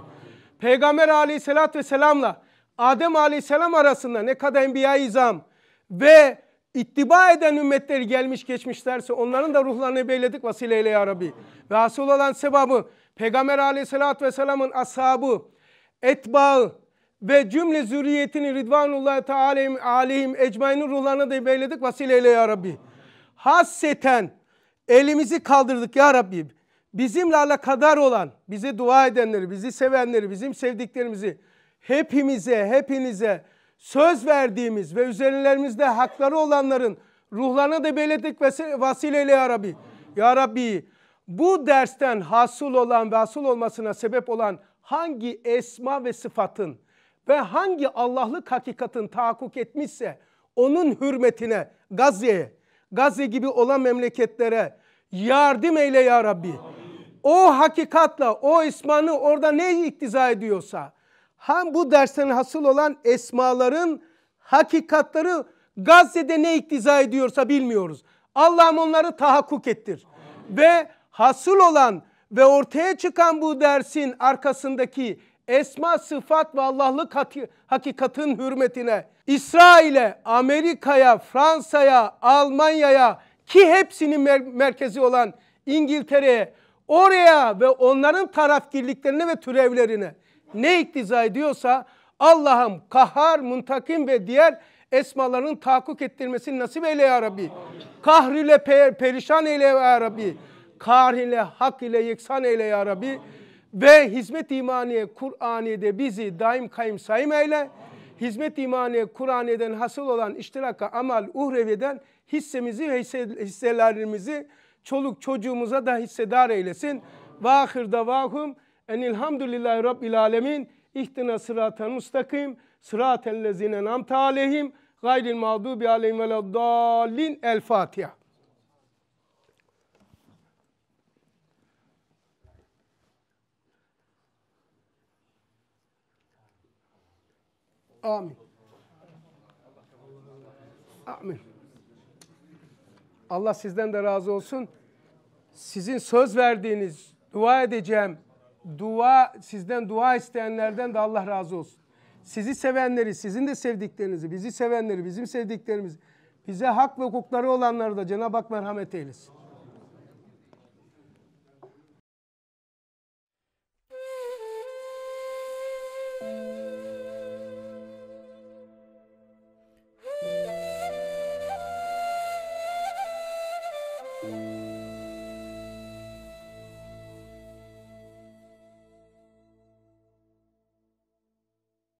Peygamber Aleyhisselatü Vesselam'la Adem aleyhisselam arasında ne kadar enbiya izam ve ittiba eden ümmetleri gelmiş geçmişlerse onların da ruhlarını beyledik vasileyle ya Rabbi. Ve asıl olan sebabı Peygamber aleyhissalatü vesselamın ashabı, etbağı ve cümle zürriyetini ridvanullah Teala aleyhim ecmainin ruhlarına da beyledik vasileyle ya Rabbi. Hasseten elimizi kaldırdık ya Rabbi. Bizimle alakadar olan, bizi dua edenleri, bizi sevenleri, bizim sevdiklerimizi, hepimize, hepinize söz verdiğimiz ve üzerlerimizde hakları olanların ruhlarına da belirttik vasileyle ya Rabbi. Ya Rabbi bu dersten hasıl olan ve hasıl olmasına sebep olan hangi esma ve sıfatın ve hangi Allah'lık hakikatin tahakkuk etmişse onun hürmetine Gazze'ye, Gazze gibi olan memleketlere yardım eyle ya Rabbi. Amin. O hakikatla, o ismanı orada ne iktiza ediyorsa, hem bu dersten hasıl olan esmaların hakikatları Gazze'de ne iktiza ediyorsa bilmiyoruz. Allah'ım onları tahakkuk ettir. Ve hasıl olan ve ortaya çıkan bu dersin arkasındaki esma, sıfat ve Allah'lık hakikatin hürmetine İsrail'e, Amerika'ya, Fransa'ya, Almanya'ya ki hepsinin mer merkezi olan İngiltere'ye, oraya ve onların tarafgirliklerine ve türevlerine ne iktiza ediyorsa Allah'ım kahar, muntakim ve diğer esmaların tahakkuk ettirmesini nasip eyle ya Rabbi. Kahr per perişan eyle ya Rabbi. Kar hak ile yeksan eyle ya Rabbi. Ve hizmet imaniye Kur'aniye'de bizi daim kayım sayım eyle. Hizmet imaniye Kur'aniye'den hasıl olan iştiraka amal uhreviden hissemizi ve hisselerimizi çoluk çocuğumuza da hissedar eylesin. Vahir davahum. Enilhamdülillahi Rabbil Alemin. İhtina sıratel mustakim. Sıratel lezine namte aleyhim. Gayril mağdubi aleyhim ve dallin. El Fatiha. Amin. Amin. Allah sizden de razı olsun. Sizin söz verdiğiniz, dua edeceğim, dua sizden dua isteyenlerden de Allah razı olsun. Sizi sevenleri, sizin de sevdiklerinizi, bizi sevenleri, bizim sevdiklerimizi, bize hak ve hukukları olanları da Cenab-ı Hak merhamet eylesin.